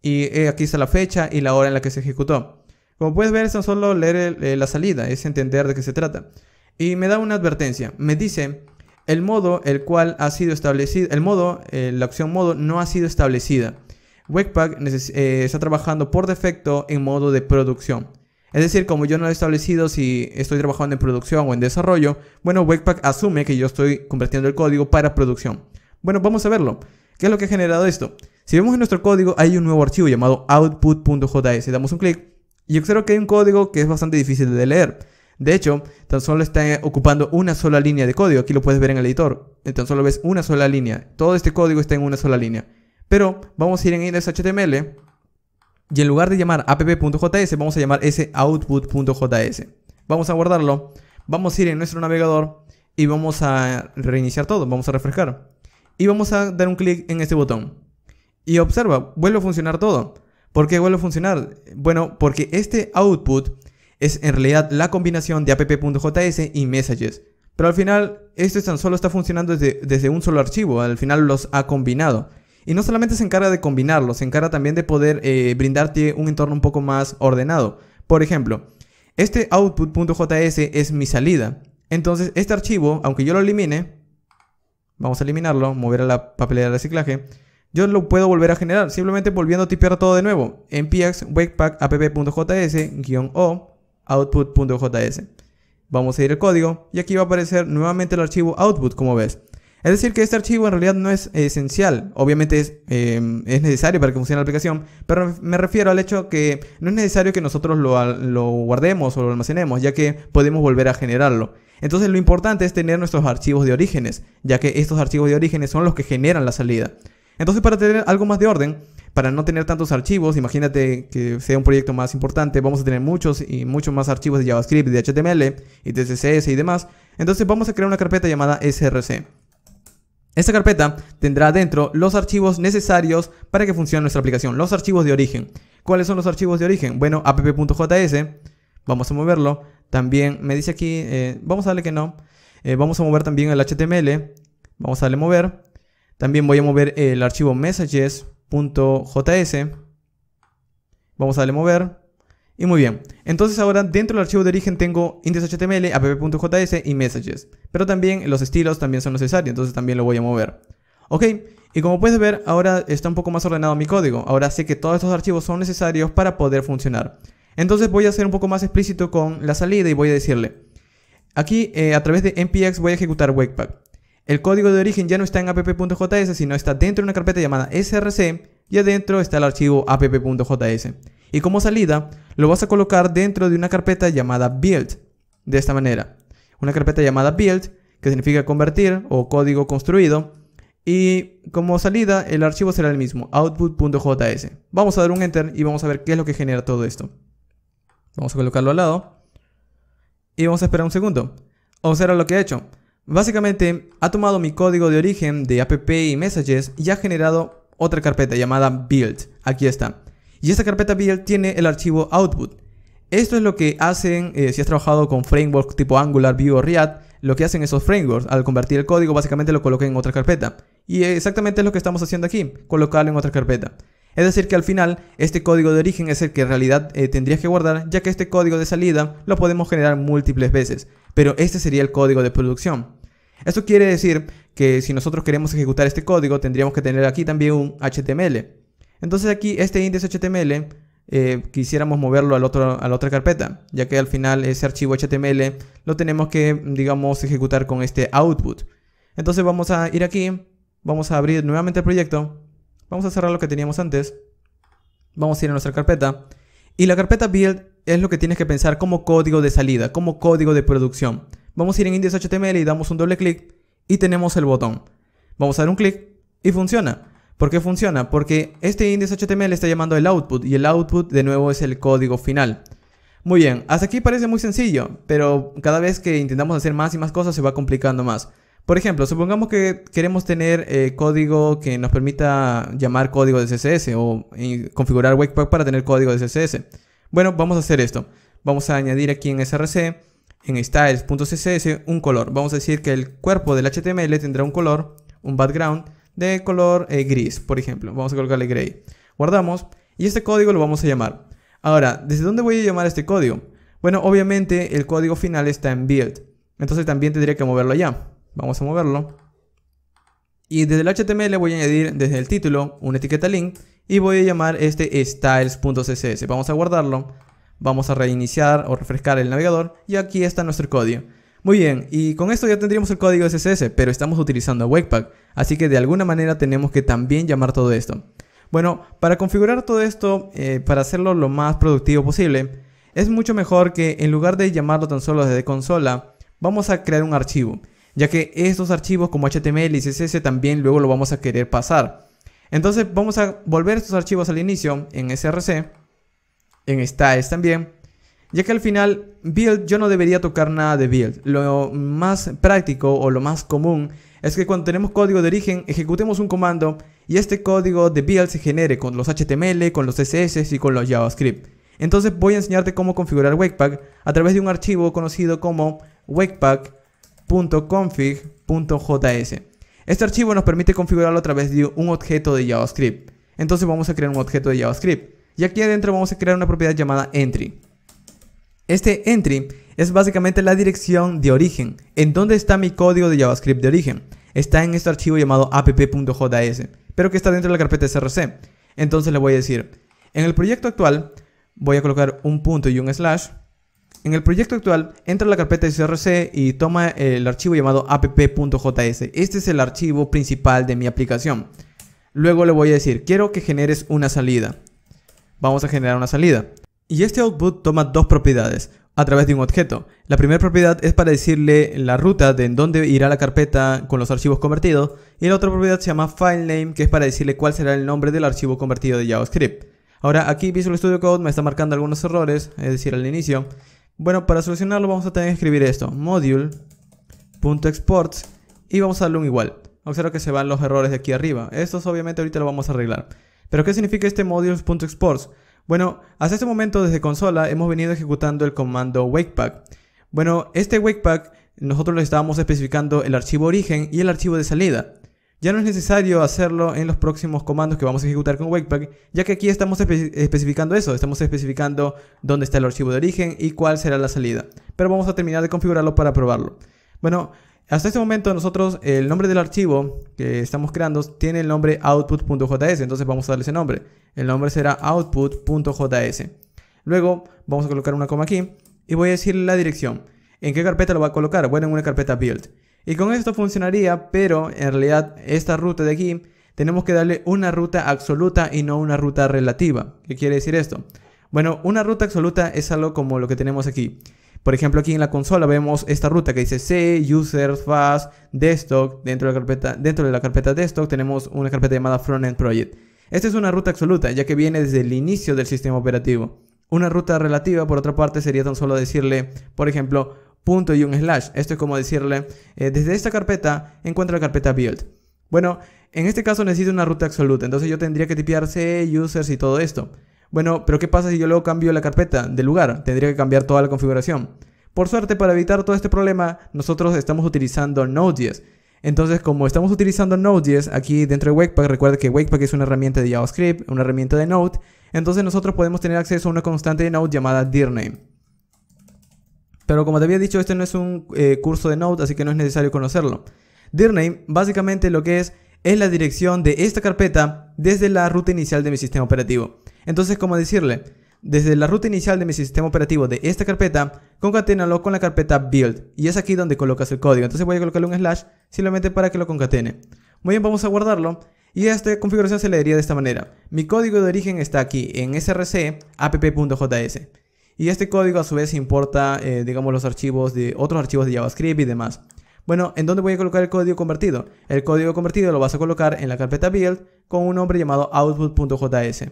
Y eh, aquí está la fecha y la hora en la que se ejecutó. Como puedes ver, es tan solo leer eh, la salida, es entender de qué se trata. Y me da una advertencia, me dice el modo el cual ha sido establecido, el modo, eh, la opción modo no ha sido establecida. Webpack eh, está trabajando por defecto en modo de producción. Es decir, como yo no he establecido si estoy trabajando en producción o en desarrollo, bueno, Webpack asume que yo estoy convirtiendo el código para producción. Bueno, vamos a verlo. ¿Qué es lo que ha generado esto? Si vemos en nuestro código, hay un nuevo archivo llamado output.js. Damos un clic y observo que hay un código que es bastante difícil de leer. De hecho, tan solo está ocupando una sola línea de código. Aquí lo puedes ver en el editor. Tan solo ves una sola línea. Todo este código está en una sola línea. Pero vamos a ir en index.html HTML y en lugar de llamar app.js, vamos a llamar ese output.js. Vamos a guardarlo, vamos a ir en nuestro navegador y vamos a reiniciar todo, vamos a refrescar. Y vamos a dar un clic en este botón. Y observa, vuelve a funcionar todo. ¿Por qué vuelve a funcionar? Bueno, porque este output es en realidad la combinación de app.js y messages. Pero al final, esto tan solo está funcionando desde, desde un solo archivo, al final los ha combinado. Y no solamente se encarga de combinarlo, se encarga también de poder eh, brindarte un entorno un poco más ordenado. Por ejemplo, este output.js es mi salida. Entonces, este archivo, aunque yo lo elimine, vamos a eliminarlo, mover a la papelera de reciclaje, yo lo puedo volver a generar, simplemente volviendo a tipear todo de nuevo en px wakepack app.js-o output.js. Vamos a ir al código y aquí va a aparecer nuevamente el archivo output, como ves. Es decir, que este archivo en realidad no es esencial. Obviamente em, es, necesario para que funcione la aplicación, pero me refiero al hecho que no es necesario que nosotros lo, lo guardemos o lo almacenemos, ya que podemos volver a generarlo. Entonces lo importante es tener nuestros archivos de orígenes, ya que estos archivos de orígenes son los que generan la salida. Entonces para tener algo más de orden, para no tener tantos archivos, imagínate que sea un proyecto más importante, vamos a tener muchos y muchos más archivos de JavaScript, de HTML y de CSS y demás. Entonces vamos a crear una carpeta llamada src. Esta carpeta tendrá dentro los archivos necesarios para que funcione nuestra aplicación, los archivos de origen. ¿Cuáles son los archivos de origen? Bueno, app.js, vamos a moverlo. También me dice aquí, eh, vamos a darle que no. Eh, vamos a mover también el HTML, vamos a darle mover. También voy a mover el archivo messages.js. Vamos a darle mover. Y muy bien, entonces ahora dentro del archivo de origen tengo index.html, app.js y messages. Pero también los estilos también son necesarios, entonces también lo voy a mover. Ok, y como puedes ver, ahora está un poco más ordenado mi código. Ahora sé que todos estos archivos son necesarios para poder funcionar. Entonces voy a ser un poco más explícito con la salida y voy a decirle. Aquí eh, a través de npx voy a ejecutar webpack. El código de origen ya no está en app.js, sino está dentro de una carpeta llamada src y adentro está el archivo app.js y como salida lo vas a colocar dentro de una carpeta llamada build. De esta manera, una carpeta llamada build, que significa convertir o código construido, y como salida el archivo será el mismo, output.js. Vamos a dar un enter y vamos a ver qué es lo que genera todo esto. Vamos a colocarlo al lado y vamos a esperar un segundo. Observa lo que ha hecho. Básicamente ha tomado mi código de origen de app y messages y ha generado otra carpeta llamada build. Aquí está. Y esta carpeta build tiene el archivo output. Esto es lo que hacen, eh, si has trabajado con frameworks tipo Angular, Vue o React, lo que hacen esos frameworks, al convertir el código, básicamente lo colocan en otra carpeta. Y exactamente es lo que estamos haciendo aquí, colocarlo en otra carpeta. Es decir que al final, este código de origen es el que en realidad eh, tendrías que guardar, ya que este código de salida lo podemos generar múltiples veces, pero este sería el código de producción. Esto quiere decir que si nosotros queremos ejecutar este código, tendríamos que tener aquí también un HTML. Entonces aquí este índice HTML eh, quisiéramos moverlo al otro, a la otra carpeta, ya que al final ese archivo HTML lo tenemos que, digamos, ejecutar con este output. Entonces vamos a ir aquí, vamos a abrir nuevamente el proyecto, vamos a cerrar lo que teníamos antes, vamos a ir a nuestra carpeta, y la carpeta build es lo que tienes que pensar como código de salida, como código de producción. Vamos a ir en índice HTML y damos un doble clic y tenemos el botón. Vamos a dar un clic y funciona. ¿Por qué funciona? Porque este índice HTML está llamando el output y el output de nuevo es el código final. Muy bien, hasta aquí parece muy sencillo, pero cada vez que intentamos hacer más y más cosas se va complicando más. Por ejemplo, supongamos que queremos tener eh, código que nos permita llamar código de CSS o eh, configurar Wakepack para tener código de CSS. Bueno, vamos a hacer esto. Vamos a añadir aquí en src, en styles.css, un color. Vamos a decir que el cuerpo del HTML tendrá un color, un background, de color eh, gris, por ejemplo. Vamos a colocarle gray. Guardamos y este código lo vamos a llamar. Ahora, ¿desde dónde voy a llamar este código? Bueno, obviamente el código final está en build. Entonces también tendría que moverlo allá. Vamos a moverlo. Y desde el HTML voy a añadir desde el título una etiqueta link y voy a llamar este styles.css. Vamos a guardarlo. Vamos a reiniciar o refrescar el navegador y aquí está nuestro código. Muy bien, y con esto ya tendríamos el código CSS, pero estamos utilizando Webpack, así que de alguna manera tenemos que también llamar todo esto. Bueno, para configurar todo esto, eh, para hacerlo lo más productivo posible, es mucho mejor que en lugar de llamarlo tan solo desde consola, vamos a crear un archivo, ya que estos archivos como HTML y CSS también luego lo vamos a querer pasar. Entonces vamos a volver estos archivos al inicio en SRC, en styles también, ya que al final, build, yo no debería tocar nada de build. Lo más práctico o lo más común es que cuando tenemos código de origen, ejecutemos un comando y este código de build se genere con los HTML, con los CSS y con los JavaScript. Entonces voy a enseñarte cómo configurar Webpack a través de un archivo conocido como webpack.config.js. Este archivo nos permite configurarlo a través de un objeto de JavaScript. Entonces vamos a crear un objeto de JavaScript. Y aquí adentro vamos a crear una propiedad llamada entry. Este entry es básicamente la dirección de origen, en dónde está mi código de JavaScript de origen. Está en este archivo llamado app.js, pero que está dentro de la carpeta src. Entonces le voy a decir, en el proyecto actual voy a colocar un punto y un slash. En el proyecto actual entra a la carpeta src y toma el archivo llamado app.js. Este es el archivo principal de mi aplicación. Luego le voy a decir, quiero que generes una salida. Vamos a generar una salida. Y este output toma dos propiedades a través de un objeto. La primera propiedad es para decirle la ruta de en dónde irá la carpeta con los archivos convertidos y la otra propiedad se llama FileName que es para decirle cuál será el nombre del archivo convertido de JavaScript. Ahora aquí Visual Studio Code me está marcando algunos errores, es decir, al inicio. Bueno, para solucionarlo vamos a tener que escribir esto, module.exports y vamos a darle un igual. Observa que se van los errores de aquí arriba. Estos obviamente ahorita lo vamos a arreglar. Pero ¿qué significa este module.exports bueno, hasta este momento desde consola hemos venido ejecutando el comando wakepack. Bueno, este wakepack nosotros lo estábamos especificando el archivo origen y el archivo de salida. Ya no es necesario hacerlo en los próximos comandos que vamos a ejecutar con Wakepack, ya que aquí estamos especificando eso, estamos especificando dónde está el archivo de origen y cuál será la salida. Pero vamos a terminar de configurarlo para probarlo. Bueno, hasta este momento nosotros el nombre del archivo que estamos creando tiene el nombre output.js, entonces vamos a darle ese nombre. El nombre será output.js. Luego vamos a colocar una coma aquí y voy a decir la dirección. ¿En qué carpeta lo va a colocar? Bueno, en una carpeta build. Y con esto funcionaría, pero en realidad esta ruta de aquí tenemos que darle una ruta absoluta y no una ruta relativa. ¿Qué quiere decir esto? Bueno, una ruta absoluta es algo como lo que tenemos aquí. Por ejemplo, aquí en la consola vemos esta ruta que dice C, Users, Fast, Desktop. Dentro de la carpeta, dentro de la carpeta Desktop tenemos una carpeta llamada Frontend Project. Esta es una ruta absoluta, ya que viene desde el inicio del sistema operativo. Una ruta relativa, por otra parte, sería tan solo decirle, por ejemplo, punto y un slash. Esto es como decirle, eh, desde esta carpeta encuentra la carpeta build. Bueno, en este caso necesito una ruta absoluta, entonces yo tendría que tipear C, users y todo esto. Bueno, pero ¿qué pasa si yo luego cambio la carpeta de lugar? Tendría que cambiar toda la configuración. Por suerte, para evitar todo este problema, nosotros estamos utilizando Node.js. Entonces, como estamos utilizando Node.js aquí dentro de Wakepack, recuerda que Wakepack es una herramienta de JavaScript, una herramienta de Node, entonces nosotros podemos tener acceso a una constante de Node llamada dirname. Pero como te había dicho, este no es un eh, curso de Node, así que no es necesario conocerlo. Dirname, básicamente lo que es, es la dirección de esta carpeta desde la ruta inicial de mi sistema operativo. Entonces, como decirle? Desde la ruta inicial de mi sistema operativo de esta carpeta, concaténalo con la carpeta build. Y es aquí donde colocas el código. Entonces voy a colocarle un slash simplemente para que lo concatene. Muy bien, vamos a guardarlo. Y esta configuración se leería de esta manera. Mi código de origen está aquí en src app.js. Y este código a su vez importa, eh, digamos, los archivos de otros archivos de JavaScript y demás. Bueno, ¿en dónde voy a colocar el código convertido? El código convertido lo vas a colocar en la carpeta build con un nombre llamado output.js.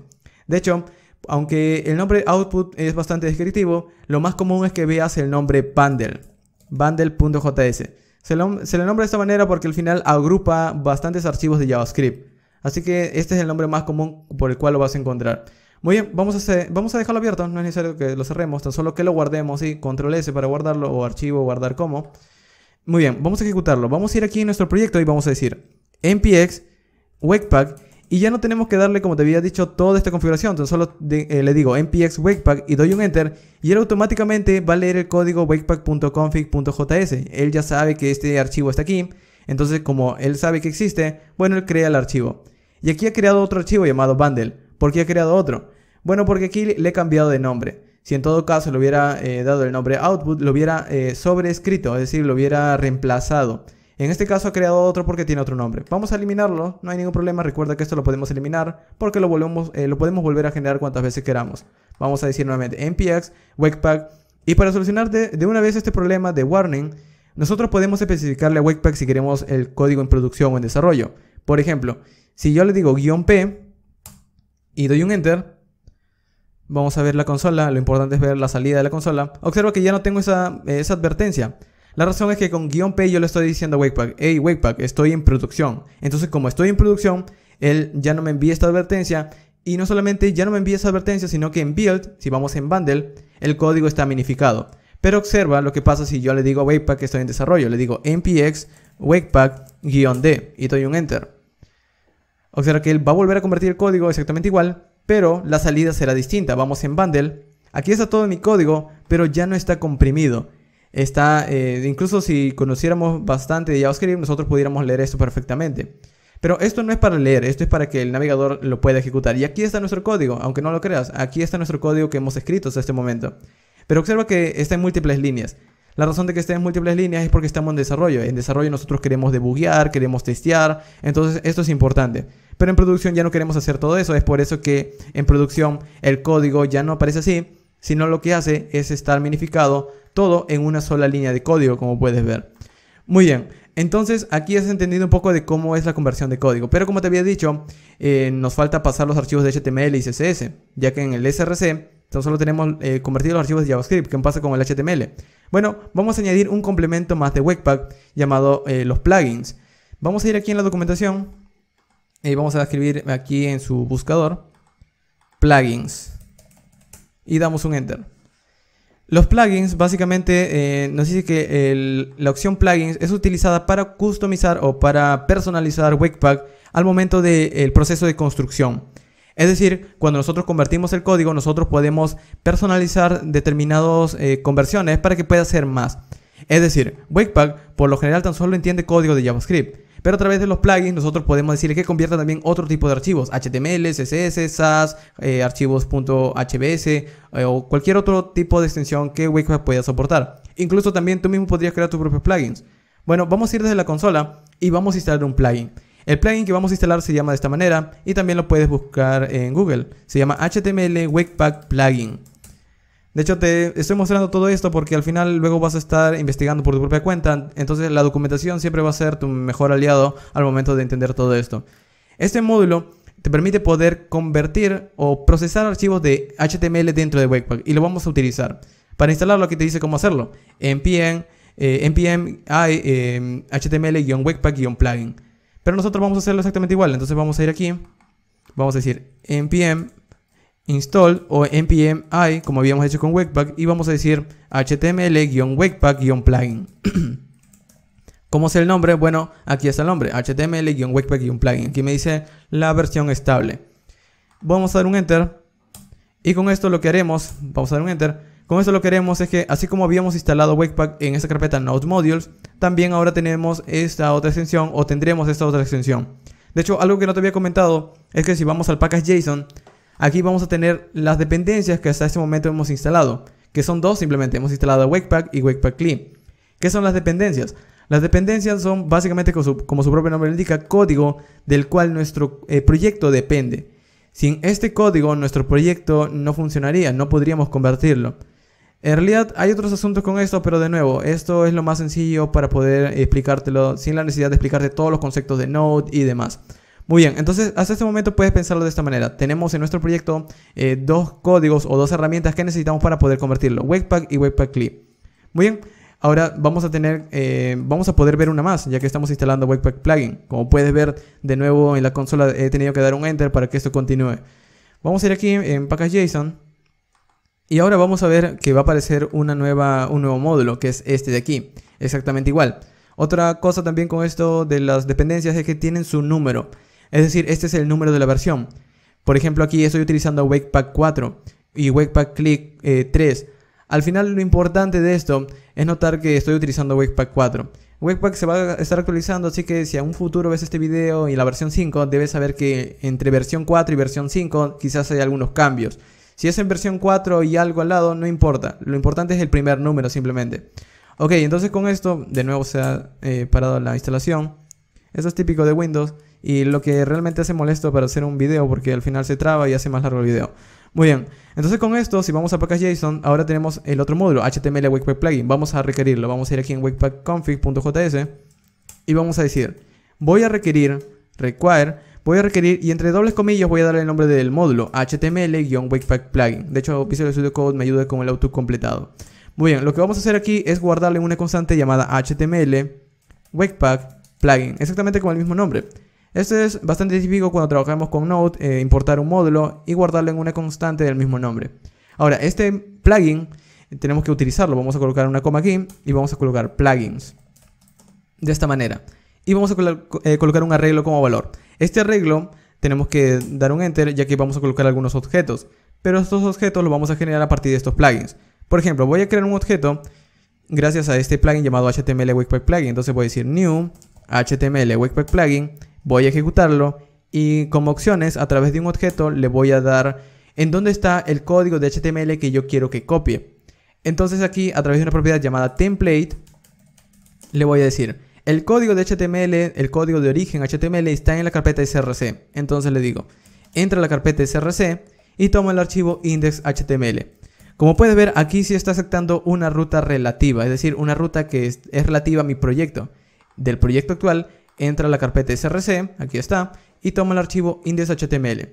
De hecho, aunque el nombre output es bastante descriptivo, lo más común es que veas el nombre bundle, bundle.js. Se, le nombra de esta manera porque al final agrupa bastantes archivos de JavaScript. Así que este es el nombre más común por el cual lo vas a encontrar. Muy bien, vamos a, dejarlo abierto, no es necesario que lo cerremos, tan solo que lo guardemos, y control S para guardarlo o archivo guardar como. Muy bien, vamos a ejecutarlo. Vamos a ir aquí en nuestro proyecto y vamos a decir npx webpack y ya no tenemos que darle, como te había dicho, toda esta configuración. Entonces solo eh, le digo npx wakepack y doy un enter. Y él automáticamente va a leer el código wakepack.config.js. Él ya sabe que este archivo está aquí. Entonces como él sabe que existe, bueno, él crea el archivo. Y aquí ha creado otro archivo llamado bundle. ¿Por qué ha creado otro? Bueno, porque aquí le he cambiado de nombre. Si en todo caso le hubiera eh, dado el nombre output, lo hubiera eh, sobrescrito, es decir, lo hubiera reemplazado. En este caso ha creado otro porque tiene otro nombre. Vamos a eliminarlo, no hay ningún problema. Recuerda que esto lo podemos eliminar porque lo, volvemos, eh, lo podemos volver a generar cuantas veces queramos. Vamos a decir nuevamente npx, wakepack. Y para solucionar de, una vez este problema de warning, nosotros podemos especificarle a wakepack si queremos el código en producción o en desarrollo. Por ejemplo, si yo le digo guión P y doy un enter, vamos a ver la consola, lo importante es ver la salida de la consola. Observa que ya no tengo esa advertencia. La razón es que con guión P yo le estoy diciendo a Wakepack, hey Wakepack, estoy en producción. Entonces como estoy en producción, él ya no me envía esta advertencia y no solamente ya no me envía esa advertencia, sino que en build, si vamos en bundle, el código está minificado. Pero observa lo que pasa si yo le digo a Wakepack que estoy en desarrollo, le digo npx wakepack-d y doy un enter. Observa que él va a volver a convertir el código exactamente igual, pero la salida será distinta. Vamos en bundle, aquí está todo mi código, pero ya no está comprimido está, eh, incluso si conociéramos bastante de JavaScript, nosotros pudiéramos leer esto perfectamente. Pero esto no es para leer, esto es para que el navegador lo pueda ejecutar. Y aquí está nuestro código, aunque no lo creas, aquí está nuestro código que hemos escrito hasta este momento. Pero observa que está en múltiples líneas. La razón de que esté en múltiples líneas es porque estamos en desarrollo. En desarrollo nosotros queremos debuguear, queremos testear, entonces esto es importante. Pero en producción ya no queremos hacer todo eso, es por eso que en producción el código ya no aparece así, sino lo que hace es estar minificado todo en una sola línea de código, como puedes ver. Muy bien, entonces, aquí has entendido un poco de cómo es la conversión de código. Pero como te había dicho, eh, nos falta pasar los archivos de HTML y CSS, ya que en el SRC solo tenemos eh, convertido los archivos de JavaScript, ¿qué pasa con el HTML? Bueno, vamos a añadir un complemento más de Webpack llamado eh, los plugins. Vamos a ir aquí en la documentación y vamos a escribir aquí en su buscador plugins y damos un enter. Los plugins, básicamente, eh, nos dice que la opción plugins es utilizada para customizar o para personalizar Webpack al momento del proceso de construcción. Es decir, cuando nosotros convertimos el código, nosotros podemos personalizar determinadas eh, conversiones para que pueda hacer más. Es decir, Webpack por lo general tan solo entiende código de JavaScript. Pero a través de los plugins nosotros podemos decirle que convierta también otro tipo de archivos, HTML, CSS, SAS, eh, archivos archivos.hbs eh, o cualquier otro tipo de extensión que Wakepack pueda soportar. Incluso también tú mismo podrías crear tus propios plugins. Bueno, vamos a ir desde la consola y vamos a instalar un plugin. El plugin que vamos a instalar se llama de esta manera y también lo puedes buscar en Google. Se llama HTML Wakepack Plugin. De hecho, te estoy mostrando todo esto porque al final luego vas a estar investigando por tu propia cuenta. Entonces la documentación siempre va a ser tu mejor aliado al momento de entender todo esto. Este módulo te permite poder convertir o procesar archivos de HTML dentro de Webpack y lo vamos a utilizar. Para instalarlo aquí te dice cómo hacerlo. npm, eh, npm e, eh, hay html-webpack-plugin. Pero nosotros vamos a hacerlo exactamente igual. Entonces vamos a ir aquí. Vamos a decir npm install o npm i como habíamos hecho con Webpack, y vamos a decir html-webpack-plugin. ¿Cómo es el nombre? Bueno, aquí está el nombre, html-webpack-plugin. Aquí me dice la versión estable. Vamos a dar un enter. Y con esto lo que haremos, vamos a dar un enter. Con esto lo que haremos es que, así como habíamos instalado Webpack en esta carpeta Node Modules, también ahora tenemos esta otra extensión o tendremos esta otra extensión. De hecho, algo que no te había comentado es que si vamos al package.json, Aquí vamos a tener las dependencias que hasta este momento hemos instalado, que son dos simplemente, hemos instalado Wakepack y Wakepack Clean. ¿Qué son las dependencias? Las dependencias son básicamente, como su, propio nombre indica, código del cual nuestro eh, proyecto depende. Sin este código nuestro proyecto no funcionaría, no podríamos convertirlo. En realidad hay otros asuntos con esto, pero de nuevo, esto es lo más sencillo para poder explicártelo sin la necesidad de explicarte todos los conceptos de Node y demás. Muy bien, entonces hasta este momento puedes pensarlo de esta manera. Tenemos en nuestro proyecto eh, dos códigos o dos herramientas que necesitamos para poder convertirlo, Webpack y Webpack Clip. Muy bien, ahora vamos a tener, eh, vamos a poder ver una más, ya que estamos instalando Webpack Plugin. Como puedes ver, de nuevo en la consola he tenido que dar un Enter para que esto continúe. Vamos a ir aquí en Package.json y ahora vamos a ver que va a aparecer una nueva, un nuevo módulo, que es este de aquí, exactamente igual. Otra cosa también con esto de las dependencias es que tienen su número. Es decir, este es el número de la versión. Por ejemplo, aquí estoy utilizando Wakepack 4 y Wakepack Click 3. Eh, al final lo importante de esto es notar que estoy utilizando Wakepack 4. Wakepack se va a estar actualizando, así que si a un futuro ves este video y la versión 5, debes saber que entre versión 4 y versión 5 quizás hay algunos cambios. Si es en versión 4 y algo al lado, no importa. Lo importante es el primer número simplemente. Ok, entonces con esto, de nuevo se ha eh, parado la instalación. Eso es típico de Windows y lo que realmente hace molesto para hacer un video porque al final se traba y hace más largo el video. Muy bien, entonces con esto, si vamos a Package.json, ahora tenemos el otro módulo, HTML wakepack Plugin. Vamos a requerirlo, vamos a ir aquí en Wakepackconfig.js. y vamos a decir, voy a requerir, require, voy a requerir y entre dobles comillas voy a dar el nombre del módulo, html wakepack Plugin. De hecho, Visual Studio Code me ayuda con el auto completado. Muy bien, lo que vamos a hacer aquí es guardarle una constante llamada HTML Webpack Plugin, exactamente con el mismo nombre. Esto es bastante típico cuando trabajamos con Node, eh, importar un módulo y guardarlo en una constante del mismo nombre. Ahora, este plugin eh, tenemos que utilizarlo. Vamos a colocar una coma aquí y vamos a colocar plugins. De esta manera. Y vamos a eh, colocar un arreglo como valor. Este arreglo tenemos que dar un enter ya que vamos a colocar algunos objetos. Pero estos objetos los vamos a generar a partir de estos plugins. Por ejemplo, voy a crear un objeto gracias a este plugin llamado HTML Webpack Plugin. Entonces voy a decir new HTML Webpack Plugin voy a ejecutarlo y como opciones a través de un objeto le voy a dar en dónde está el código de HTML que yo quiero que copie. Entonces aquí a través de una propiedad llamada template le voy a decir el código de HTML, el código de origen HTML está en la carpeta src. Entonces le digo entra a la carpeta src y toma el archivo index.html. Como puedes ver aquí sí está aceptando una ruta relativa, es decir, una ruta que es, es relativa a mi proyecto del proyecto actual entra a la carpeta src, aquí está, y toma el archivo index.html.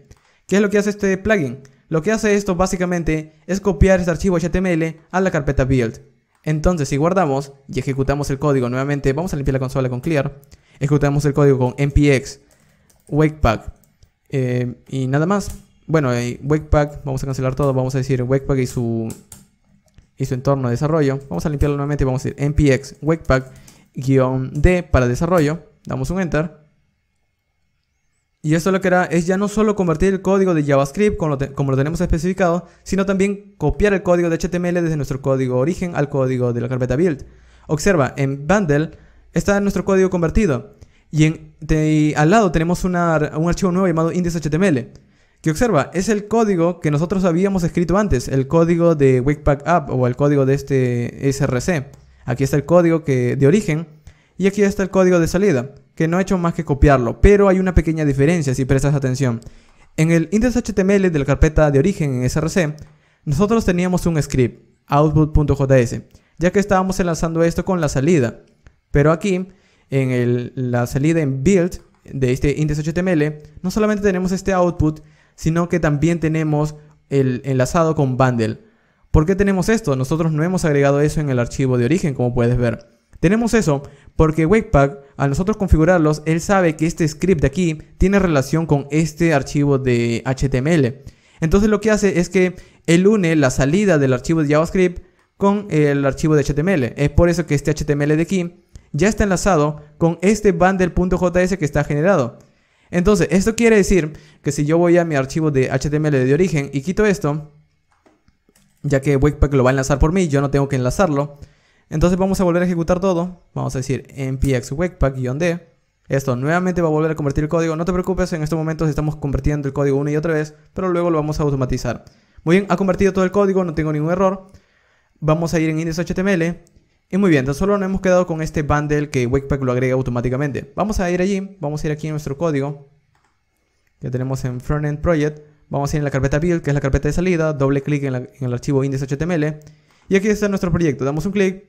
¿Qué es lo que hace este plugin? Lo que hace esto básicamente es copiar este archivo HTML a la carpeta build. Entonces si guardamos y ejecutamos el código nuevamente, vamos a limpiar la consola con clear, ejecutamos el código con npx, wakepack eh, y nada más. Bueno, hay wakepack, vamos a cancelar todo, vamos a decir wakepack y su, y su entorno de desarrollo. Vamos a limpiarlo nuevamente y vamos a decir npx wakepack-d para desarrollo Damos un enter. Y esto lo que hará es ya no solo convertir el código de JavaScript como lo, tenemos especificado, sino también copiar el código de HTML desde nuestro código origen al código de la carpeta build. Observa, en bundle está nuestro código convertido y, en, al lado tenemos un archivo nuevo llamado index.html. Que observa, es el código que nosotros habíamos escrito antes, el código de Webpack App o el código de este SRC. Aquí está el código que, de origen y aquí está el código de salida, que no he hecho más que copiarlo, pero hay una pequeña diferencia si prestas atención. En el index.html HTML de la carpeta de origen en src, nosotros teníamos un script, output.js, ya que estábamos enlazando esto con la salida. Pero aquí, en la salida en build de este index.html HTML, no solamente tenemos este output, sino que también tenemos el enlazado con bundle. ¿Por qué tenemos esto? Nosotros no hemos agregado eso en el archivo de origen, como puedes ver. Tenemos eso porque Wakepack, al nosotros configurarlos, él sabe que este script de aquí tiene relación con este archivo de HTML. Entonces lo que hace es que él une la salida del archivo de JavaScript con el archivo de HTML. Es por eso que este HTML de aquí ya está enlazado con este bundle.js que está generado. Entonces, esto quiere decir que si yo voy a mi archivo de HTML de origen y quito esto, ya que Wakepack lo va a enlazar por mí, yo no tengo que enlazarlo. Entonces vamos a volver a ejecutar todo. Vamos a decir npx webpack-d. Esto nuevamente va a volver a convertir el código. No te preocupes, en estos momentos estamos convirtiendo el código una y otra vez, pero luego lo vamos a automatizar. Muy bien, ha convertido todo el código, no tengo ningún error. Vamos a ir en index.html. Y muy bien, tan solo nos hemos quedado con este bundle que Webpack lo agrega automáticamente. Vamos a ir allí, vamos a ir aquí en nuestro código que tenemos en Frontend Project. Vamos a ir en la carpeta build, que es la carpeta de salida, doble clic en, en el archivo index.html. Y aquí está nuestro proyecto. Damos un clic,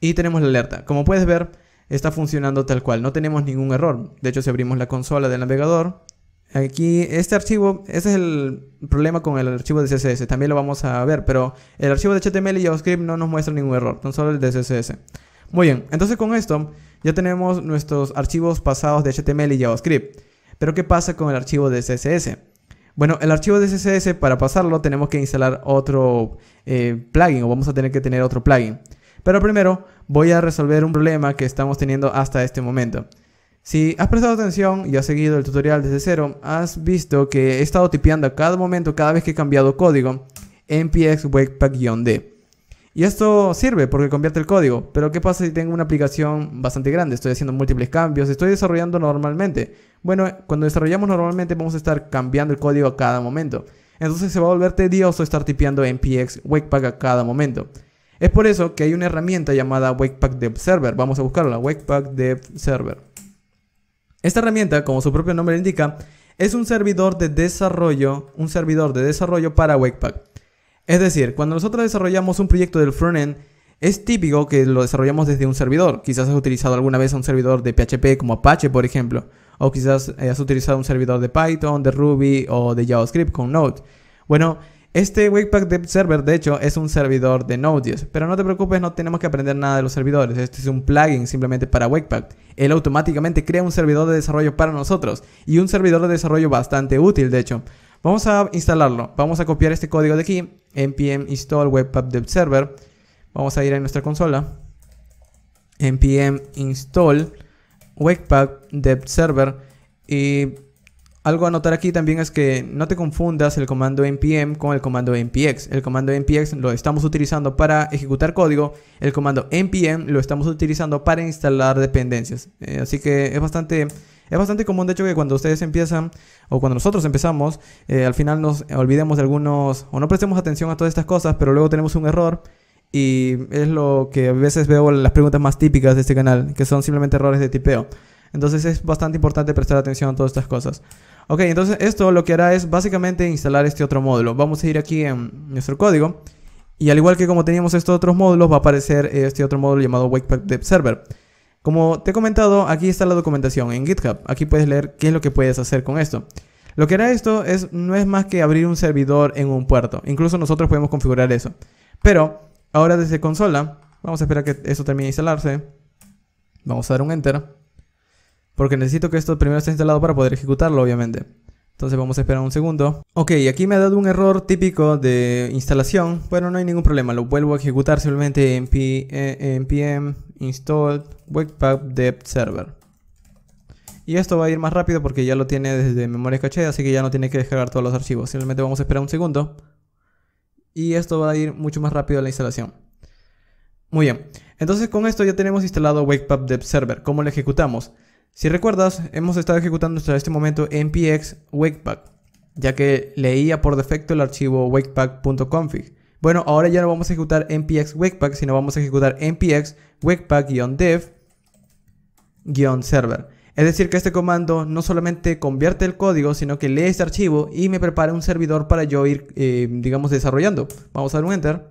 y tenemos la alerta. Como puedes ver, está funcionando tal cual. No tenemos ningún error. De hecho, si abrimos la consola del navegador, Aquí, este archivo, ese es el problema con el archivo de CSS, también lo vamos a ver, pero el archivo de HTML y JavaScript no nos muestra ningún error, tan solo el de CSS. Muy bien, entonces con esto ya tenemos nuestros archivos pasados de HTML y JavaScript. Pero ¿qué pasa con el archivo de CSS? Bueno, el archivo de CSS para pasarlo tenemos que instalar otro eh, plugin o vamos a tener que tener otro plugin. Pero primero voy a resolver un problema que estamos teniendo hasta este momento. Si has prestado atención y has seguido el tutorial desde cero, has visto que he estado tipeando a cada momento, cada vez que he cambiado código, npx webpack-d. Y esto sirve porque convierte el código, pero ¿qué pasa si tengo una aplicación bastante grande? Estoy haciendo múltiples cambios, estoy desarrollando normalmente. Bueno, cuando desarrollamos normalmente vamos a estar cambiando el código a cada momento. Entonces se va a volver tedioso estar tipeando npx webpack a cada momento. Es por eso que hay una herramienta llamada Wakepack Dev Server. Vamos a buscarla, Wakepack Dev Server. Esta herramienta, como su propio nombre indica, es un servidor de desarrollo, un servidor de desarrollo para Wakepack. Es decir, cuando nosotros desarrollamos un proyecto del frontend, es típico que lo desarrollamos desde un servidor. Quizás has utilizado alguna vez un servidor de PHP como Apache, por ejemplo. O quizás eh, has utilizado un servidor de Python, de Ruby o de JavaScript con Node. Bueno, este Webpack Dev Server, de hecho, es un servidor de Node.js, pero no te preocupes, no tenemos que aprender nada de los servidores. Este es un plugin simplemente para Webpack. Él automáticamente crea un servidor de desarrollo para nosotros y un servidor de desarrollo bastante útil, de hecho. Vamos a instalarlo. Vamos a copiar este código de aquí, npm install Webpack Dev Server. Vamos a ir a nuestra consola. npm install Webpack Dev Server y algo a notar aquí también es que no te confundas el comando npm con el comando npx. El comando npx lo estamos utilizando para ejecutar código, el comando npm lo estamos utilizando para instalar dependencias. Eh, así que es bastante es bastante común, de hecho, que cuando ustedes empiezan o cuando nosotros empezamos, eh, al final nos olvidemos de algunos o no prestemos atención a todas estas cosas, pero luego tenemos un error y es lo que a veces veo las preguntas más típicas de este canal, que son simplemente errores de tipeo. Entonces es bastante importante prestar atención a todas estas cosas. Ok, entonces esto lo que hará es básicamente instalar este otro módulo. Vamos a ir aquí en nuestro código. Y al igual que como teníamos estos otros módulos, va a aparecer este otro módulo llamado Wakepack Dev Server. Como te he comentado, aquí está la documentación en GitHub. Aquí puedes leer qué es lo que puedes hacer con esto. Lo que hará esto es, no es más que abrir un servidor en un puerto. Incluso nosotros podemos configurar eso. Pero ahora desde consola, vamos a esperar que esto termine de instalarse. Vamos a dar un enter. Porque necesito que esto primero esté instalado para poder ejecutarlo, obviamente. Entonces vamos a esperar un segundo. Ok, aquí me ha dado un error típico de instalación. Bueno, no hay ningún problema, lo vuelvo a ejecutar simplemente en, eh, install webpack dev server. Y esto va a ir más rápido porque ya lo tiene desde memoria caché, así que ya no tiene que descargar todos los archivos. Simplemente vamos a esperar un segundo. Y esto va a ir mucho más rápido la instalación. Muy bien, entonces con esto ya tenemos instalado webpack Dev Server. ¿Cómo lo ejecutamos? Si recuerdas, hemos estado ejecutando hasta este momento npx wakepack, ya que leía por defecto el archivo wakepack.config. Bueno, ahora ya no vamos a ejecutar npx wakepack, sino vamos a ejecutar npx wakepack-dev-server. Es decir, que este comando no solamente convierte el código, sino que lee este archivo y me prepara un servidor para yo ir, eh, digamos, desarrollando. Vamos a dar un enter.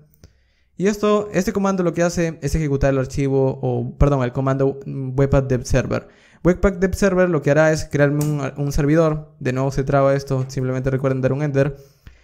Y esto, este comando lo que hace es ejecutar el archivo, o perdón, el comando webpack dev server. Webpack Dev Server lo que hará es crearme un, servidor. De nuevo se traba esto, simplemente recuerden dar un enter.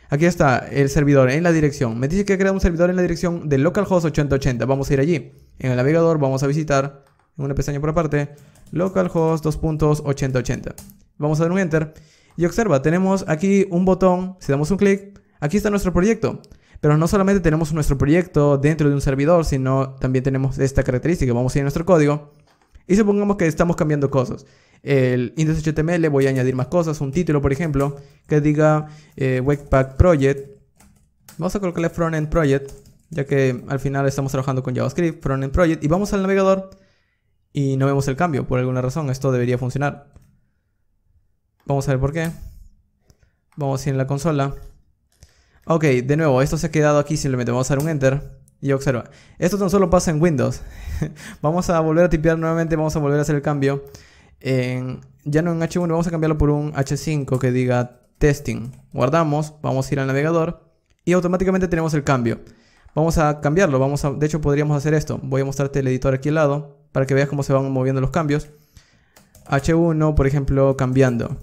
Aquí está el servidor en la dirección. Me dice que crea un servidor en la dirección de localhost 8080. Vamos a ir allí. En el navegador vamos a visitar, en una pestaña por aparte, localhost 2.8080. Vamos a dar un enter. Y observa, tenemos aquí un botón. Si damos un clic, aquí está nuestro proyecto. Pero no solamente tenemos nuestro proyecto dentro de un servidor, sino también tenemos esta característica. Vamos a ir a nuestro código. Y supongamos que estamos cambiando cosas. El index.html HTML voy a añadir más cosas, un título por ejemplo, que diga eh, Webpack Project. Vamos a colocarle Frontend Project, ya que al final estamos trabajando con JavaScript, Frontend Project, y vamos al navegador y no vemos el cambio, por alguna razón, esto debería funcionar. Vamos a ver por qué. Vamos a ir en la consola. Ok, de nuevo, esto se ha quedado aquí, simplemente vamos a dar un Enter. Y observa, esto no solo pasa en Windows. vamos a volver a tipear nuevamente, vamos a volver a hacer el cambio. ya no en H1, vamos a cambiarlo por un H5 que diga testing. Guardamos, vamos a ir al navegador y automáticamente tenemos el cambio. Vamos a cambiarlo, vamos a, de hecho podríamos hacer esto. Voy a mostrarte el editor aquí al lado para que veas cómo se van moviendo los cambios. H1, por ejemplo, cambiando.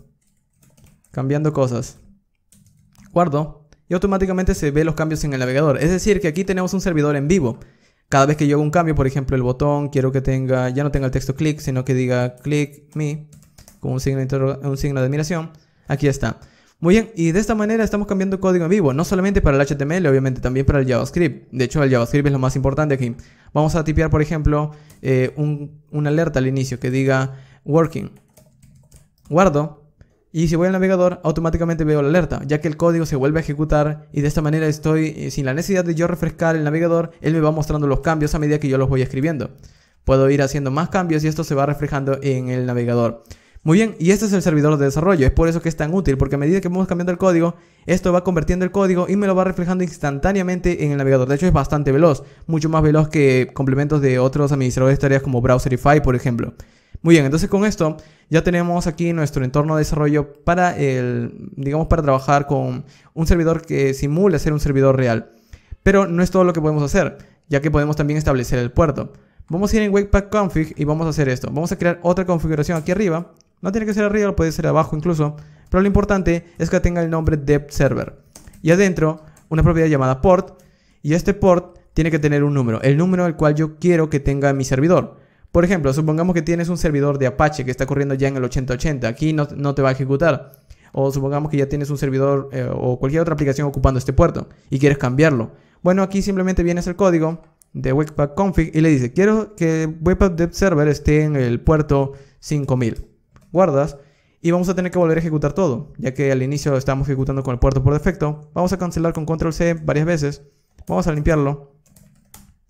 Cambiando cosas. Guardo y automáticamente se ve los cambios en el navegador. Es decir, que aquí tenemos un servidor en vivo. Cada vez que yo hago un cambio, por ejemplo, el botón, quiero que tenga, ya no tenga el texto click, sino que diga click me, con un signo de, admiración. Aquí está. Muy bien, y de esta manera estamos cambiando código en vivo, no solamente para el HTML, obviamente también para el JavaScript. De hecho, el JavaScript es lo más importante aquí. Vamos a tipear, por ejemplo, eh, un, una alerta al inicio que diga working. Guardo y si voy al navegador, automáticamente veo la alerta, ya que el código se vuelve a ejecutar y de esta manera estoy, eh, sin la necesidad de yo refrescar el navegador, él me va mostrando los cambios a medida que yo los voy escribiendo. Puedo ir haciendo más cambios y esto se va reflejando en el navegador. Muy bien, y este es el servidor de desarrollo, es por eso que es tan útil, porque a medida que vamos cambiando el código, esto va convirtiendo el código y me lo va reflejando instantáneamente en el navegador. De hecho, es bastante veloz, mucho más veloz que complementos de otros administradores de tareas como Browserify, por ejemplo. Muy bien, entonces con esto ya tenemos aquí nuestro entorno de desarrollo para el, digamos, para trabajar con un servidor que simule ser un servidor real. Pero no es todo lo que podemos hacer, ya que podemos también establecer el puerto. Vamos a ir en Webpack Config y vamos a hacer esto. Vamos a crear otra configuración aquí arriba. No tiene que ser arriba, puede ser abajo incluso. Pero lo importante es que tenga el nombre Dev Server. Y adentro, una propiedad llamada port. Y este port tiene que tener un número. El número al cual yo quiero que tenga mi servidor. Por ejemplo, supongamos que tienes un servidor de Apache que está corriendo ya en el 8080. Aquí no, te va a ejecutar. O supongamos que ya tienes un servidor eh, o cualquier otra aplicación ocupando este puerto y quieres cambiarlo. Bueno, aquí simplemente vienes el código de Webpack config y le dice, quiero que Webpack Dev Server esté en el puerto 5000. Guardas y vamos a tener que volver a ejecutar todo, ya que al inicio estamos ejecutando con el puerto por defecto. Vamos a cancelar con control C varias veces, vamos a limpiarlo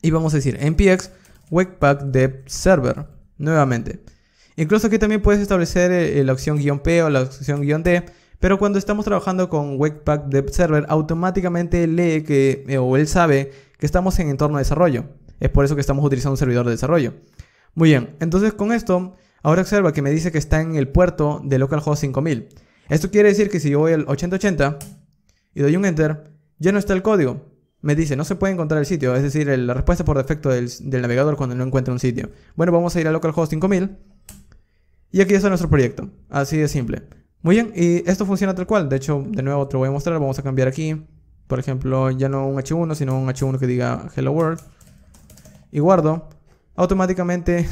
y vamos a decir npx Webpack Dev Server. Nuevamente. Incluso aquí también puedes establecer eh, eh, la opción "-p", o la opción "-d", pero cuando estamos trabajando con Webpack Dev Server, automáticamente lee que, eh, o él sabe que estamos en entorno de desarrollo. Es por eso que estamos utilizando un servidor de desarrollo. Muy bien, entonces con esto, ahora observa que me dice que está en el puerto de localhost 5000. Esto quiere decir que si yo voy al 8080 y doy un enter, ya no está el código. Me dice, no se puede encontrar el sitio, es decir, la respuesta por defecto del, navegador cuando no encuentra un sitio. Bueno, vamos a ir a localhost 5000 y aquí está nuestro proyecto, así de simple. Muy bien, y esto funciona tal cual, de hecho, de nuevo te lo voy a mostrar, vamos a cambiar aquí, por ejemplo, ya no un H1, sino un H1 que diga Hello World y guardo. Automáticamente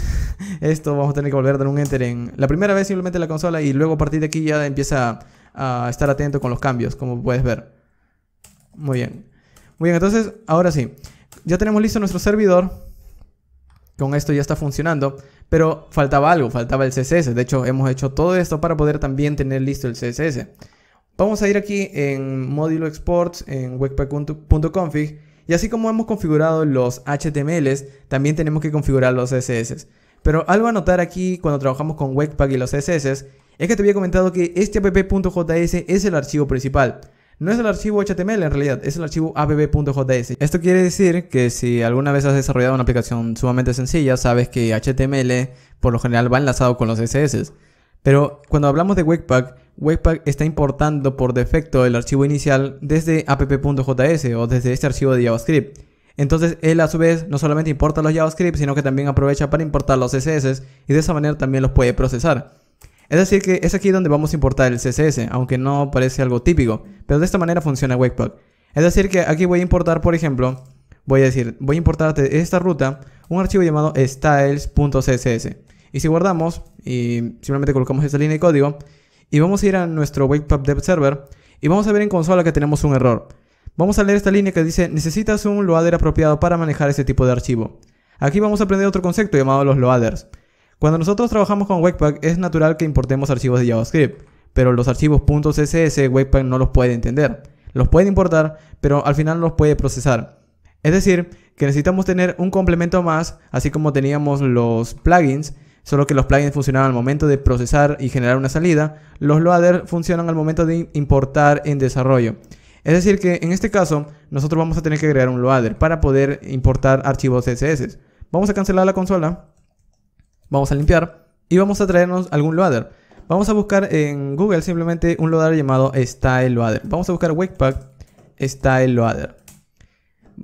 esto vamos a tener que volver a dar un enter en la primera vez simplemente la consola y luego a partir de aquí ya empieza a estar atento con los cambios, como puedes ver. Muy bien, muy bien, entonces, ahora sí. Ya tenemos listo nuestro servidor. Con esto ya está funcionando. Pero faltaba algo, faltaba el CSS. De hecho, hemos hecho todo esto para poder también tener listo el CSS. Vamos a ir aquí en módulo exports, en webpack.config. Y así como hemos configurado los HTMLs, también tenemos que configurar los CSS. Pero algo a notar aquí cuando trabajamos con Webpack y los CSS es que te había comentado que este app.js es el archivo principal. No es el archivo HTML en realidad, es el archivo app.js Esto quiere decir que si alguna vez has desarrollado una aplicación sumamente sencilla, sabes que HTML por lo general va enlazado con los CSS. Pero cuando hablamos de Webpack, Webpack está importando por defecto el archivo inicial desde app.js o desde este archivo de JavaScript. Entonces él a su vez no solamente importa los JavaScript, sino que también aprovecha para importar los CSS y de esa manera también los puede procesar. Es decir que es aquí donde vamos a importar el CSS, aunque no parece algo típico, pero de esta manera funciona Webpack. Es decir que aquí voy a importar, por ejemplo, voy a decir, voy a importar de esta ruta un archivo llamado styles.css. Y si guardamos y simplemente colocamos esta línea de código y vamos a ir a nuestro Webpack Dev Server y vamos a ver en consola que tenemos un error. Vamos a leer esta línea que dice, necesitas un loader apropiado para manejar este tipo de archivo. Aquí vamos a aprender otro concepto llamado los loaders. Cuando nosotros trabajamos con Webpack, es natural que importemos archivos de JavaScript, pero los archivos .css Webpack no los puede entender. Los puede importar, pero al final no los puede procesar. Es decir, que necesitamos tener un complemento más, así como teníamos los plugins, solo que los plugins funcionaban al momento de procesar y generar una salida, los loaders funcionan al momento de importar en desarrollo. Es decir que en este caso nosotros vamos a tener que crear un loader para poder importar archivos CSS. Vamos a cancelar la consola Vamos a limpiar y vamos a traernos algún loader. Vamos a buscar en Google simplemente un loader llamado Style Loader. Vamos a buscar Wakepack Style Loader.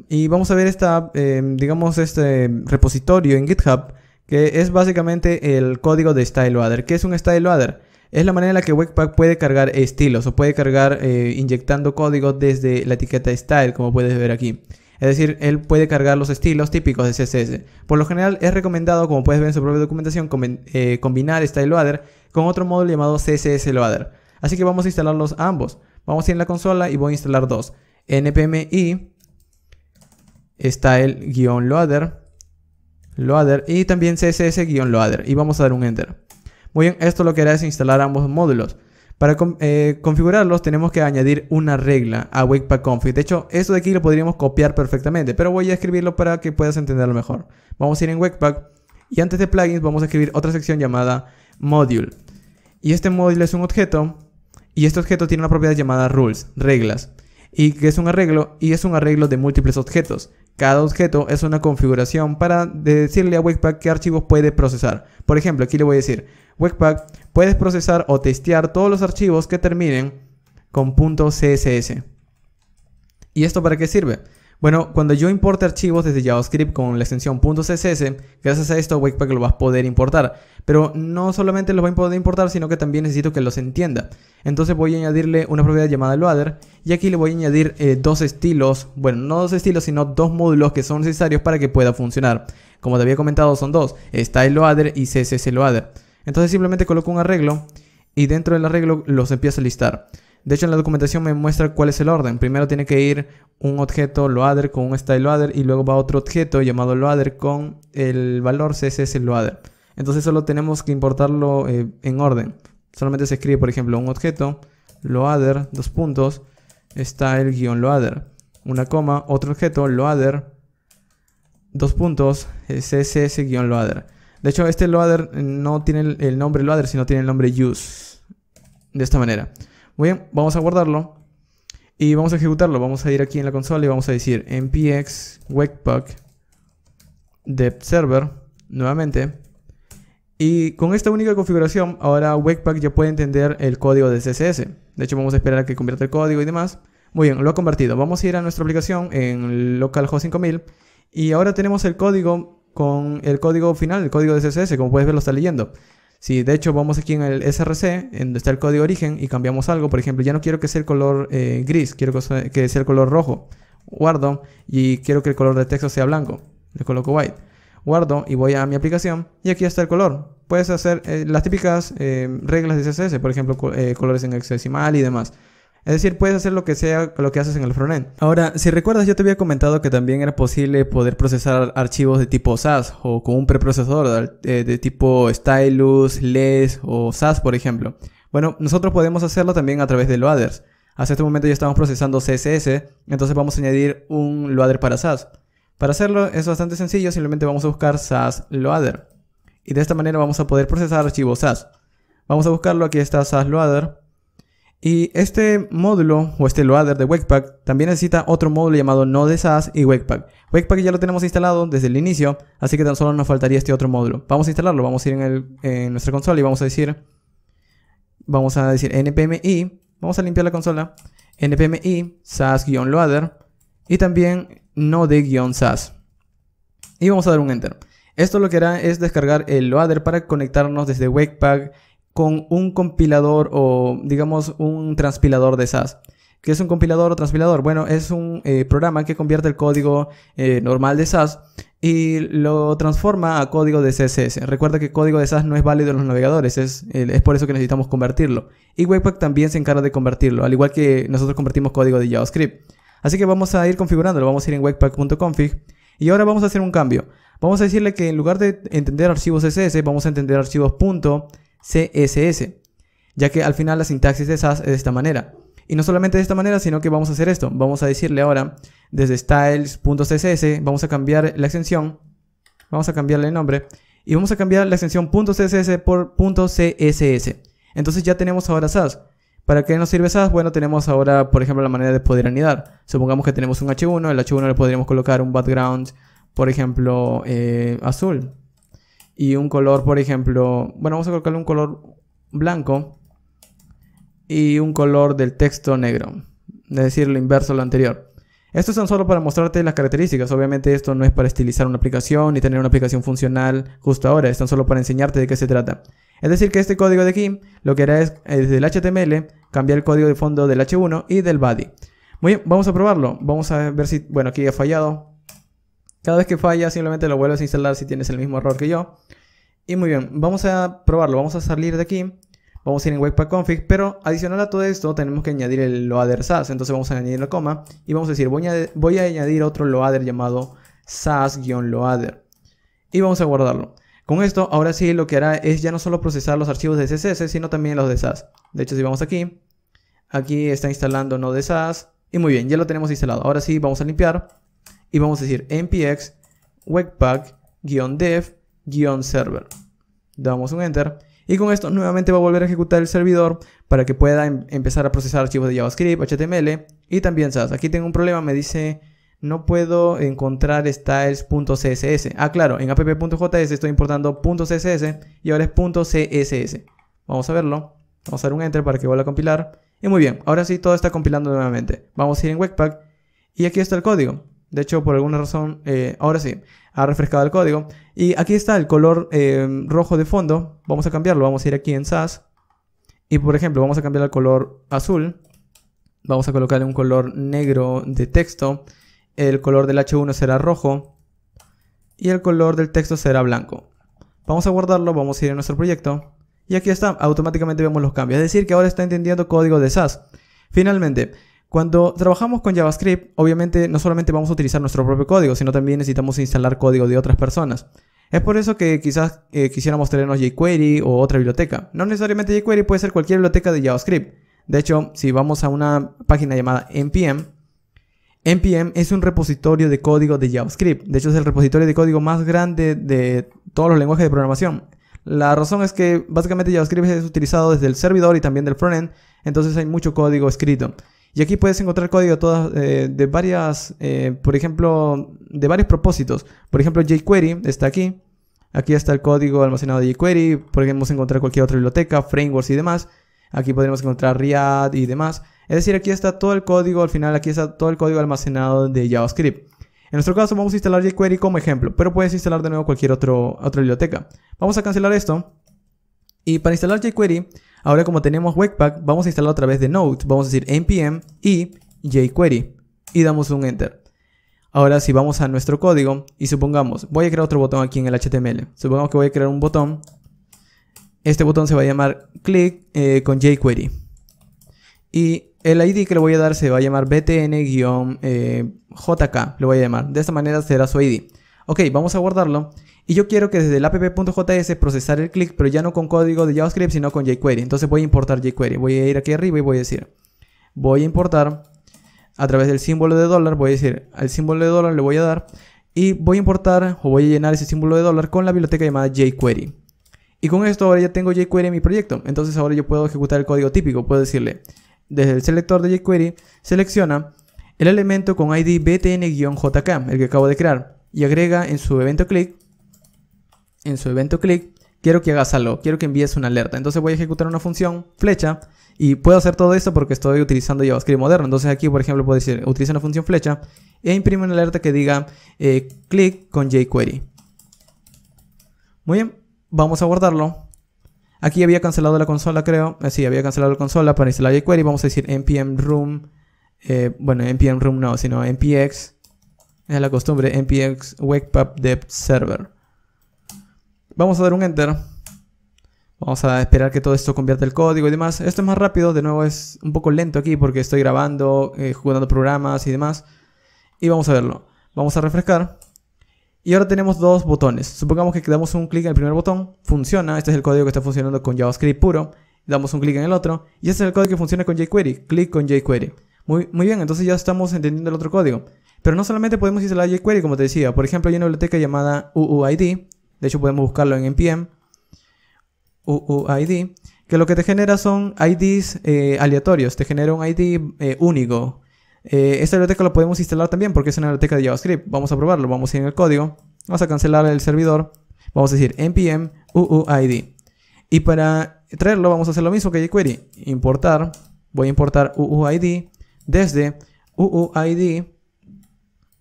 Y vamos a ver esta, em, digamos, este repositorio en GitHub que es básicamente el código de Style Loader. ¿Qué es un Style Loader? Es la manera en la que Webpack puede cargar estilos o puede cargar eh, inyectando código desde la etiqueta Style, como puedes ver aquí. Es decir, él puede cargar los estilos típicos de CSS. Por lo general es recomendado, como puedes ver en su propia documentación, eh, combinar Style Loader con otro módulo llamado CSS Loader. Así que vamos a instalarlos ambos. Vamos a ir en la consola y voy a instalar dos. npmi style-loader loader y también css-loader y vamos a dar un enter. Muy bien, esto lo que hará es instalar ambos módulos. Para eh, configurarlos tenemos que añadir una regla a Wakepack config De hecho, esto de aquí lo podríamos copiar perfectamente, pero voy a escribirlo para que puedas entenderlo mejor. Vamos a ir en Wakepack y antes de plugins vamos a escribir otra sección llamada module. Y este Module es un objeto y este objeto tiene una propiedad llamada rules, reglas. Y que es un arreglo y es un arreglo de múltiples objetos. Cada objeto es una configuración para decirle a Wakepack qué archivos puede procesar. Por ejemplo, aquí le voy a decir Webpack, puedes procesar o testear todos los archivos que terminen con .css. ¿Y esto para qué sirve? Bueno, cuando yo importe archivos desde JavaScript con la extensión .css, gracias a esto Webpack lo vas a poder importar. Pero no solamente lo va a poder importar, sino que también necesito que los entienda. Entonces voy a añadirle una propiedad llamada loader y aquí le voy a añadir eh, dos estilos, bueno, no dos estilos, sino dos módulos que son necesarios para que pueda funcionar. Como te había comentado, son dos, style loader y css loader. Entonces simplemente coloco un arreglo y dentro del arreglo los empiezo a listar. De hecho, en la documentación me muestra cuál es el orden. Primero tiene que ir un objeto loader con un style loader y luego va otro objeto llamado loader con el valor CSS loader. Entonces solo tenemos que importarlo eh, en orden. Solamente se escribe, por ejemplo, un objeto loader, dos puntos, style guión loader, una coma, otro objeto loader, dos puntos, CSS loader. De hecho, este loader no tiene el nombre loader, sino tiene el nombre use. De esta manera. Muy bien, vamos a guardarlo. Y vamos a ejecutarlo. Vamos a ir aquí en la consola y vamos a decir npx webpack dev server nuevamente. Y con esta única configuración, ahora Webpack ya puede entender el código de CSS. De hecho, vamos a esperar a que convierta el código y demás. Muy bien, lo ha convertido. Vamos a ir a nuestra aplicación en localhost 5000 y ahora tenemos el código con el código final, el código de CSS, como puedes ver lo está leyendo. Si de hecho vamos aquí en el src, en donde está el código origen, y cambiamos algo, por ejemplo, ya no quiero que sea el color eh, gris, quiero que sea el color rojo. Guardo y quiero que el color de texto sea blanco. Le coloco white. Guardo y voy a mi aplicación y aquí está el color. Puedes hacer eh, las típicas eh, reglas de CSS, por ejemplo, colores en hexadecimal y demás. Es decir, puedes hacer lo que sea lo que haces en el frontend. Ahora, si recuerdas, yo te había comentado que también era posible poder procesar archivos de tipo SAS o con un preprocesador eh, de, tipo Stylus, Less o SAS, por ejemplo. Bueno, nosotros podemos hacerlo también a través de loaders. Hasta este momento ya estamos procesando CSS, entonces vamos a añadir un loader para SAS. Para hacerlo es bastante sencillo, simplemente vamos a buscar SAS loader. Y de esta manera vamos a poder procesar archivos SAS. Vamos a buscarlo, aquí está SAS loader. Y este módulo o este loader de Webpack también necesita otro módulo llamado Node.sas y Webpack. Webpack ya lo tenemos instalado desde el inicio, así que tan solo nos faltaría este otro módulo. Vamos a instalarlo, vamos a ir en, nuestra consola y vamos a decir, vamos a decir npmi, vamos a limpiar la consola, npmi sas-loader y también node-sas. Y vamos a dar un enter. Esto lo que hará es descargar el loader para conectarnos desde Webpack con un compilador o digamos un transpilador de SAS. ¿Qué es un compilador o transpilador? Bueno, es un eh, programa que convierte el código eh, normal de SAS y lo transforma a código de CSS. Recuerda que el código de SAS no es válido en los navegadores, es, por eso que necesitamos convertirlo. Y Webpack también se encarga de convertirlo, al igual que nosotros convertimos código de JavaScript. Así que vamos a ir configurándolo, vamos a ir en webpack.config y ahora vamos a hacer un cambio. Vamos a decirle que en lugar de entender archivos CSS, vamos a entender archivos punto CSS, ya que al final la sintaxis de SAS es de esta manera. Y no solamente de esta manera, sino que vamos a hacer esto. Vamos a decirle ahora, desde styles.css, vamos a cambiar la extensión, vamos a cambiarle el nombre, y vamos a cambiar la extensión .css por .css. Entonces ya tenemos ahora SAS. ¿Para qué nos sirve SAS? Bueno, tenemos ahora, por ejemplo, la manera de poder anidar. Supongamos que tenemos un H1, el H1 le podríamos colocar un background, por ejemplo, eh, azul y un color, por ejemplo, bueno, vamos a colocarle un color blanco y un color del texto negro, es decir, lo inverso a lo anterior. Estos son solo para mostrarte las características, obviamente esto no es para estilizar una aplicación ni tener una aplicación funcional justo ahora, Es tan solo para enseñarte de qué se trata. Es decir, que este código de aquí lo que hará es desde el HTML cambiar el código de fondo del H1 y del body. Muy bien, vamos a probarlo, vamos a ver si, bueno, aquí ha fallado, cada vez que falla, simplemente lo vuelves a instalar si tienes el mismo error que yo. Y muy bien, vamos a probarlo. Vamos a salir de aquí. Vamos a ir en Webpack Config, pero adicional a todo esto tenemos que añadir el loader SAS. Entonces vamos a añadir la coma y vamos a decir, voy a, voy a añadir otro loader llamado SAS-loader. Y vamos a guardarlo. Con esto, ahora sí lo que hará es ya no solo procesar los archivos de CSS, sino también los de SAS. De hecho, si vamos aquí, aquí está instalando no de SAS. Y muy bien, ya lo tenemos instalado. Ahora sí, vamos a limpiar y vamos a decir npx webpack-dev-server. Damos un enter. Y con esto nuevamente va a volver a ejecutar el servidor para que pueda em-, empezar a procesar archivos de JavaScript, HTML y también SAS. Aquí tengo un problema, me dice no puedo encontrar styles.css. Ah, claro, en app.js estoy importando .css y ahora es .css. Vamos a verlo. Vamos a dar un enter para que vuelva a compilar. Y muy bien, ahora sí todo está compilando nuevamente. Vamos a ir en Webpack y aquí está el código. De hecho, por alguna razón, eh, ahora sí, ha refrescado el código. Y aquí está el color eh, rojo de fondo. Vamos a cambiarlo. Vamos a ir aquí en SAS. Y por ejemplo, vamos a cambiar el color azul. Vamos a colocarle un color negro de texto. El color del H1 será rojo. Y el color del texto será blanco. Vamos a guardarlo. Vamos a ir a nuestro proyecto. Y aquí está. Automáticamente vemos los cambios. Es decir, que ahora está entendiendo código de SAS. Finalmente, cuando trabajamos con JavaScript, obviamente no solamente vamos a utilizar nuestro propio código, sino también necesitamos instalar código de otras personas. Es por eso que quizás eh, quisiéramos tenernos jQuery o otra biblioteca. No necesariamente jQuery, puede ser cualquier biblioteca de JavaScript. De hecho, si vamos a una página llamada npm, npm es un repositorio de código de JavaScript. De hecho, es el repositorio de código más grande de todos los lenguajes de programación. La razón es que básicamente JavaScript es utilizado desde el servidor y también del frontend, entonces hay mucho código escrito. Y aquí puedes encontrar código de eh, varias, eh, por ejemplo, de varios propósitos. Por ejemplo, jQuery está aquí. Aquí está el código almacenado de jQuery. Podemos encontrar cualquier otra biblioteca, frameworks y demás. Aquí podemos encontrar React y demás. Es decir, aquí está todo el código, al final aquí está todo el código almacenado de JavaScript. En nuestro caso vamos a instalar jQuery como ejemplo, pero puedes instalar de nuevo cualquier otro, otra biblioteca. Vamos a cancelar esto. Y para instalar jQuery Ahora como tenemos Webpack, vamos a instalar a través de Node. Vamos a decir npm y jQuery y damos un enter. Ahora si vamos a nuestro código y supongamos, voy a crear otro botón aquí en el HTML. Supongamos que voy a crear un botón. Este botón se va a llamar click eh, con jQuery. Y el ID que le voy a dar se va a llamar btn-jk, eh, le voy a llamar. De esta manera será su ID. Ok, vamos a guardarlo y yo quiero que desde el app.js procesar el clic, pero ya no con código de JavaScript, sino con jQuery. Entonces voy a importar jQuery. Voy a ir aquí arriba y voy a decir, voy a importar a través del símbolo de dólar, voy a decir, al símbolo de dólar le voy a dar y voy a importar o voy a llenar ese símbolo de dólar con la biblioteca llamada jQuery. Y con esto ahora ya tengo jQuery en mi proyecto. Entonces ahora yo puedo ejecutar el código típico. Puedo decirle, desde el selector de jQuery, selecciona el elemento con ID btn-jk, el que acabo de crear, y agrega en su evento click en su evento click, quiero que hagas algo, quiero que envíes una alerta. Entonces voy a ejecutar una función flecha y puedo hacer todo esto porque estoy utilizando JavaScript moderno. Entonces aquí, por ejemplo, puedo decir, utiliza una función flecha e imprime una alerta que diga eh, click con jQuery. Muy bien, vamos a guardarlo. Aquí había cancelado la consola, creo. Eh, sí, había cancelado la consola para instalar jQuery. Vamos a decir npm room. Eh, bueno, npm room no, sino npx. Es la costumbre, npx webpack dev server. Vamos a dar un enter. Vamos a esperar que todo esto convierta el código y demás. Esto es más rápido, de nuevo es un poco lento aquí porque estoy grabando, eh, jugando programas y demás. Y vamos a verlo. Vamos a refrescar. Y ahora tenemos dos botones. Supongamos que damos un clic en el primer botón, funciona. Este es el código que está funcionando con JavaScript puro. Damos un clic en el otro. Y este es el código que funciona con jQuery. Clic con jQuery. Muy, muy bien, entonces ya estamos entendiendo el otro código. Pero no solamente podemos instalar jQuery, como te decía. Por ejemplo, hay una biblioteca llamada UUID, de hecho podemos buscarlo en NPM, UUID, que lo que te genera son IDs eh, aleatorios, te genera un ID eh, único. Eh, esta biblioteca la podemos instalar también porque es una biblioteca de JavaScript. Vamos a probarlo, vamos a ir en el código, vamos a cancelar el servidor, vamos a decir npm uuid. Y para traerlo vamos a hacer lo mismo que jQuery, importar, voy a importar uuid desde uuid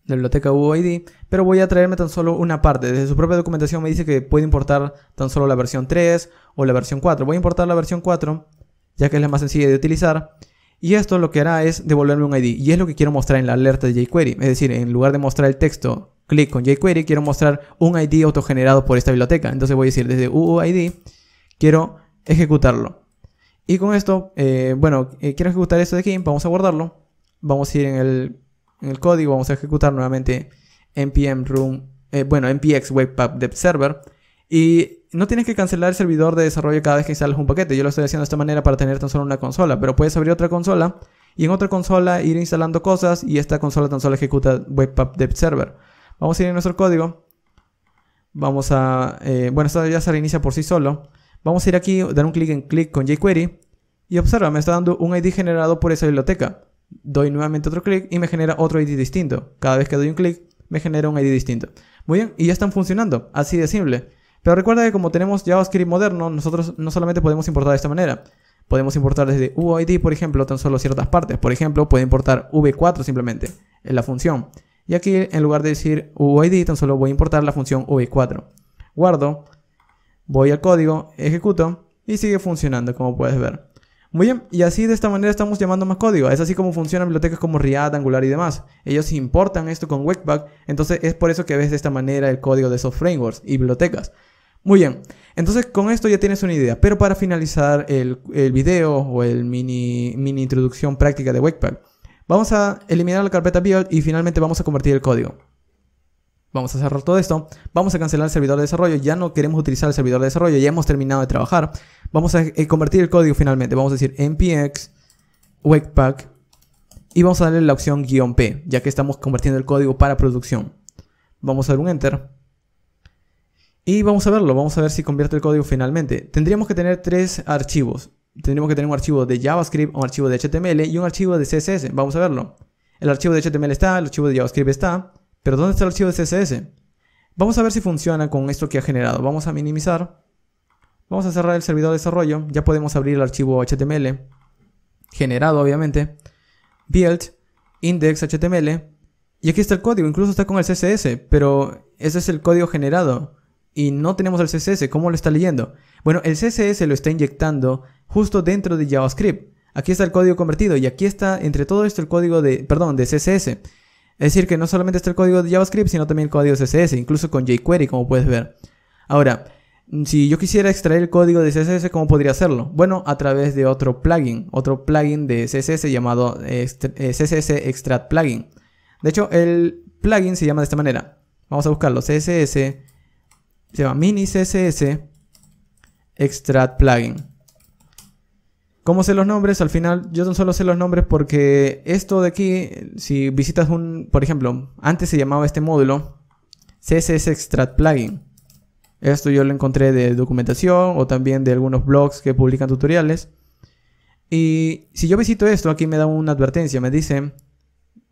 la biblioteca UUID, pero voy a traerme tan solo una parte. Desde su propia documentación me dice que puede importar tan solo la versión 3 o la versión 4. Voy a importar la versión 4, ya que es la más sencilla de utilizar. Y esto lo que hará es devolverme un ID. Y es lo que quiero mostrar en la alerta de jQuery. Es decir, en lugar de mostrar el texto, clic con jQuery, quiero mostrar un ID autogenerado por esta biblioteca. Entonces voy a decir desde UUID, quiero ejecutarlo. Y con esto, eh, bueno, eh, quiero ejecutar esto de aquí, vamos a guardarlo. Vamos a ir en el en el código, vamos a ejecutar nuevamente npm room, eh, bueno, npx webpack dev server. Y no tienes que cancelar el servidor de desarrollo cada vez que instalas un paquete. Yo lo estoy haciendo de esta manera para tener tan solo una consola, pero puedes abrir otra consola y en otra consola ir instalando cosas y esta consola tan solo ejecuta webpack dev server. Vamos a ir a nuestro código. Vamos a, eh, bueno, esto ya se reinicia por sí solo. Vamos a ir aquí, dar un clic en clic con jQuery y observa, me está dando un ID generado por esa biblioteca doy nuevamente otro clic y me genera otro ID distinto. Cada vez que doy un clic, me genera un ID distinto. Muy bien, y ya están funcionando, así de simple. Pero recuerda que como tenemos JavaScript moderno, nosotros no solamente podemos importar de esta manera. Podemos importar desde UID, por ejemplo, tan solo ciertas partes. Por ejemplo, puede importar v4 simplemente, en la función. Y aquí, en lugar de decir UID, tan solo voy a importar la función v4. Guardo, voy al código, ejecuto y sigue funcionando, como puedes ver. Muy bien, y así de esta manera estamos llamando más código. Es así como funcionan bibliotecas como React, Angular y demás. Ellos importan esto con Webpack, entonces es por eso que ves de esta manera el código de esos frameworks y bibliotecas. Muy bien, entonces con esto ya tienes una idea. Pero para finalizar el, video o el mini, mini introducción práctica de Webpack, vamos a eliminar la carpeta build y finalmente vamos a convertir el código. Vamos a cerrar todo esto. Vamos a cancelar el servidor de desarrollo. Ya no queremos utilizar el servidor de desarrollo. Ya hemos terminado de trabajar. Vamos a eh, convertir el código finalmente. Vamos a decir npx wakepack. Y vamos a darle la opción guión P. Ya que estamos convirtiendo el código para producción. Vamos a dar un enter. Y vamos a verlo. Vamos a ver si convierte el código finalmente. Tendríamos que tener tres archivos. Tendríamos que tener un archivo de JavaScript, un archivo de HTML y un archivo de CSS. Vamos a verlo. El archivo de HTML está, el archivo de JavaScript está. Pero ¿dónde está el archivo de CSS? Vamos a ver si funciona con esto que ha generado. Vamos a minimizar. Vamos a cerrar el servidor de desarrollo. Ya podemos abrir el archivo HTML. Generado, obviamente. Build. Index HTML. Y aquí está el código. Incluso está con el CSS. Pero ese es el código generado. Y no tenemos el CSS. ¿Cómo lo está leyendo? Bueno, el CSS lo está inyectando justo dentro de JavaScript. Aquí está el código convertido. Y aquí está, entre todo esto, el código de... Perdón, de CSS. Es decir, que no solamente está el código de JavaScript, sino también el código CSS, incluso con jQuery, como puedes ver. Ahora, mm, si yo quisiera extraer el código de CSS, ¿cómo podría hacerlo? Bueno, a través de otro plugin, otro plugin de CSS llamado eh, eh, CSS Extract Plugin. De hecho, el plugin se llama de esta manera. Vamos a buscarlo, CSS, se llama mini CSS Extract Plugin. ¿Cómo sé los nombres? Al final, yo no solo sé los nombres porque esto de aquí, si visitas un, por ejemplo, antes se llamaba este módulo CSS Extract Plugin. Esto yo lo encontré de documentación o también de algunos blogs que publican tutoriales. Y si yo visito esto, aquí me da una advertencia, me dice,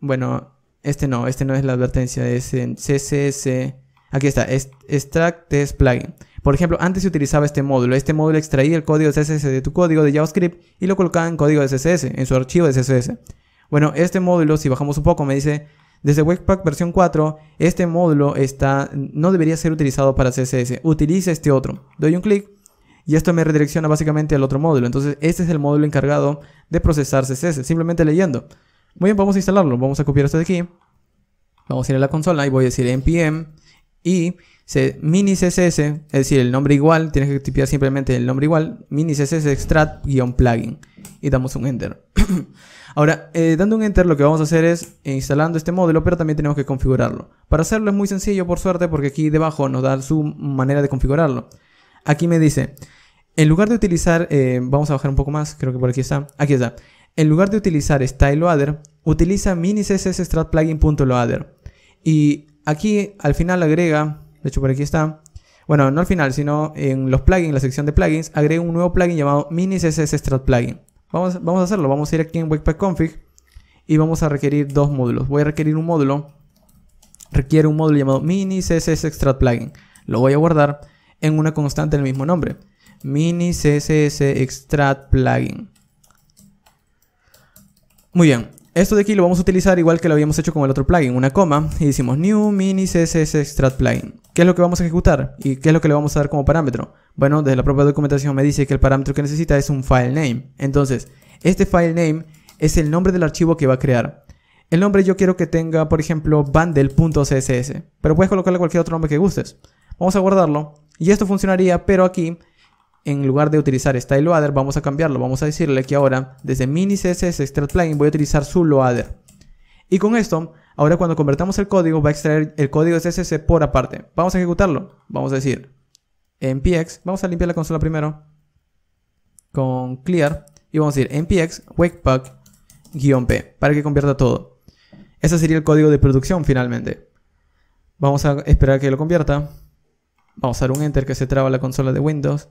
bueno, este no, este no es la advertencia, es en CSS, aquí está, Extract Test Plugin. Por ejemplo, antes se utilizaba este módulo. Este módulo extraía el código CSS de tu código de JavaScript y lo colocaba en código de CSS, en su archivo de CSS. Bueno, este módulo, si bajamos un poco, me dice, desde Webpack versión 4, este módulo está, no debería ser utilizado para CSS. Utiliza este otro. Doy un clic y esto me redirecciona básicamente al otro módulo. Entonces, este es el módulo encargado de procesar CSS, simplemente leyendo. Muy bien, vamos a instalarlo. Vamos a copiar esto de aquí. Vamos a ir a la consola y voy a decir npm y mini CSS, es decir, el nombre igual, tienes que tipear simplemente el nombre igual, mini CSS extract-plugin y damos un enter. Ahora, eh, dando un enter lo que vamos a hacer es instalando este módulo, pero también tenemos que configurarlo. Para hacerlo es muy sencillo, por suerte, porque aquí debajo nos da su manera de configurarlo. Aquí me dice, en lugar de utilizar, eh, vamos a bajar un poco más, creo que por aquí está, aquí está. En lugar de utilizar style loader, utiliza mini css plugin.loader. Y aquí al final agrega de hecho, por aquí está. Bueno, no al final, sino en los plugins, la sección de plugins, agrego un nuevo plugin llamado Mini CSS Strat Plugin. Vamos, vamos a hacerlo. Vamos a ir aquí en Webpack Config y vamos a requerir dos módulos. Voy a requerir un módulo. Requiere un módulo llamado Mini CSS Extract Plugin. Lo voy a guardar en una constante del mismo nombre. Mini CSS Extract Plugin. Muy bien. Esto de aquí lo vamos a utilizar igual que lo habíamos hecho con el otro plugin, una coma, y decimos new mini css extract plugin. ¿Qué es lo que vamos a ejecutar? ¿Y qué es lo que le vamos a dar como parámetro? Bueno, desde la propia documentación me dice que el parámetro que necesita es un file name. Entonces, este file name es el nombre del archivo que va a crear. El nombre yo quiero que tenga, por ejemplo, bundle.css, pero puedes colocarle cualquier otro nombre que gustes. Vamos a guardarlo, y esto funcionaría, pero aquí en lugar de utilizar style loader, vamos a cambiarlo. Vamos a decirle que ahora desde mini CSS extract plugin voy a utilizar su loader. Y con esto, ahora cuando convertamos el código, va a extraer el código CSS por aparte. Vamos a ejecutarlo. Vamos a decir npx, vamos a limpiar la consola primero con clear y vamos a decir npx wakepack-p para que convierta todo. Ese sería el código de producción finalmente. Vamos a esperar que lo convierta. Vamos a dar un enter que se traba la consola de Windows.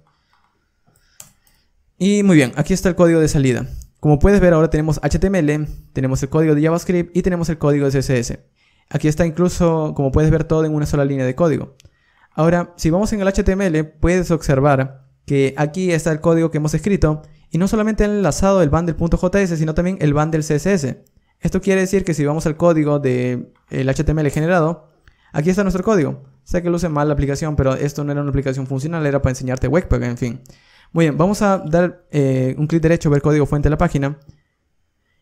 Y muy bien, aquí está el código de salida. Como puedes ver ahora tenemos HTML, tenemos el código de JavaScript y tenemos el código de CSS. Aquí está incluso, como puedes ver, todo en una sola línea de código. Ahora, si vamos en el HTML, puedes observar que aquí está el código que hemos escrito y no solamente enlazado el bundle.js, sino también el bundle CSS. Esto quiere decir que si vamos al código del el HTML generado, aquí está nuestro código. Sé que luce mal la aplicación, pero esto no era una aplicación funcional, era para enseñarte Webpack, en fin. Muy bien, vamos a dar eh, un clic derecho, ver código fuente de la página.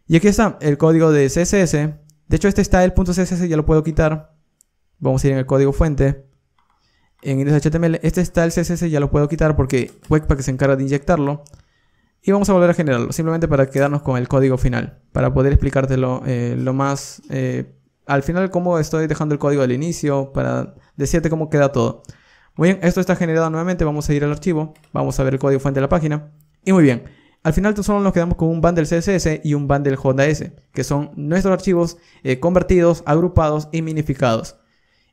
Y aquí está el código de CSS. De hecho, este está .css, ya lo puedo quitar. Vamos a ir en el código fuente. En index.html HTML, este está CSS, ya lo puedo quitar porque Webpack se encarga de inyectarlo. Y vamos a volver a generarlo, simplemente para quedarnos con el código final, para poder explicártelo eh, lo más... Eh, al final, cómo estoy dejando el código al inicio, para decirte cómo queda todo. Muy bien, esto está generado nuevamente, vamos a ir al archivo, vamos a ver el código fuente de la página. Y muy bien, al final solo nos quedamos con un bundle CSS y un bundle JS, que son nuestros archivos eh, convertidos, agrupados y minificados.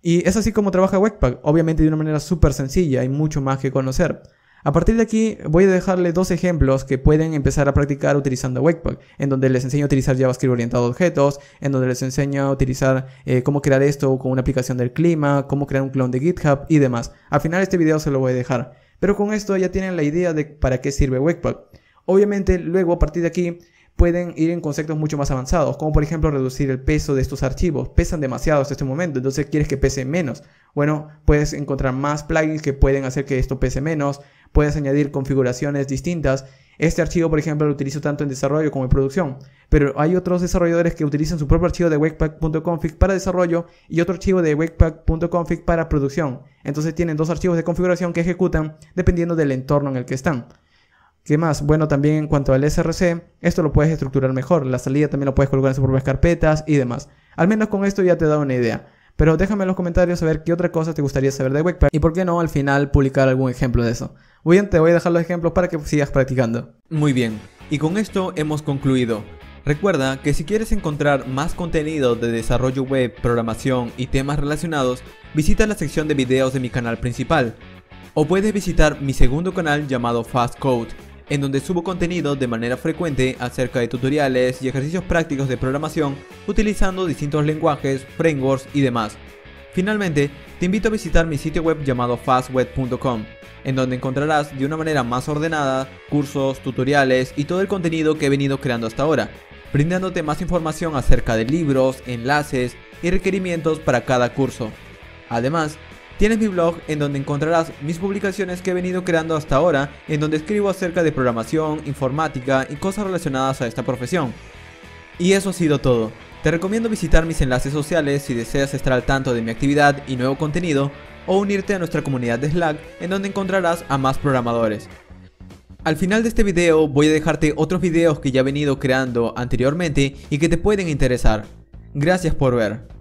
Y es así como trabaja Webpack, obviamente de una manera súper sencilla, hay mucho más que conocer. A partir de aquí voy a dejarle dos ejemplos que pueden empezar a practicar utilizando Webpack, en donde les enseño a utilizar JavaScript orientado a objetos, en donde les enseño a utilizar eh, cómo crear esto con una aplicación del clima, cómo crear un clon de GitHub y demás. Al final este video se lo voy a dejar. Pero con esto ya tienen la idea de para qué sirve Webpack. Obviamente luego a partir de aquí pueden ir en conceptos mucho más avanzados, como por ejemplo reducir el peso de estos archivos. Pesan demasiado hasta este momento, entonces quieres que pese menos. Bueno, puedes encontrar más plugins que pueden hacer que esto pese menos, puedes añadir configuraciones distintas. Este archivo, por ejemplo, lo utilizo tanto en desarrollo como en producción, pero hay otros desarrolladores que utilizan su propio archivo de webpack.config para desarrollo y otro archivo de webpack.config para producción. Entonces tienen dos archivos de configuración que ejecutan dependiendo del entorno en el que están. ¿Qué más? Bueno, también en cuanto al SRC, esto lo puedes estructurar mejor. La salida también lo puedes colocar en sus propias carpetas y demás. Al menos con esto ya te he dado una idea. Pero déjame en los comentarios saber qué otra cosa te gustaría saber de Webpack y por qué no al final publicar algún ejemplo de eso. Bien, te voy a dejar los ejemplos para que sigas practicando. Muy bien, y con esto hemos concluido. Recuerda que si quieres encontrar más contenido de desarrollo web, programación y temas relacionados, visita la sección de videos de mi canal principal. O puedes visitar mi segundo canal llamado Fast Code en donde subo contenido de manera frecuente acerca de tutoriales y ejercicios prácticos de programación utilizando distintos lenguajes, frameworks y demás. Finalmente, te invito a visitar mi sitio web llamado fastweb.com, en donde encontrarás de una manera más ordenada cursos, tutoriales y todo el contenido que he venido creando hasta ahora, brindándote más información acerca de libros, enlaces y requerimientos para cada curso. Además, Tienes mi blog en donde encontrarás mis publicaciones que he venido creando hasta ahora, en donde escribo acerca de programación, informática y cosas relacionadas a esta profesión. Y eso ha sido todo. Te recomiendo visitar mis enlaces sociales si deseas estar al tanto de mi actividad y nuevo contenido, o unirte a nuestra comunidad de Slack en donde encontrarás a más programadores. Al final de este video voy a dejarte otros videos que ya he venido creando anteriormente y que te pueden interesar. Gracias por ver.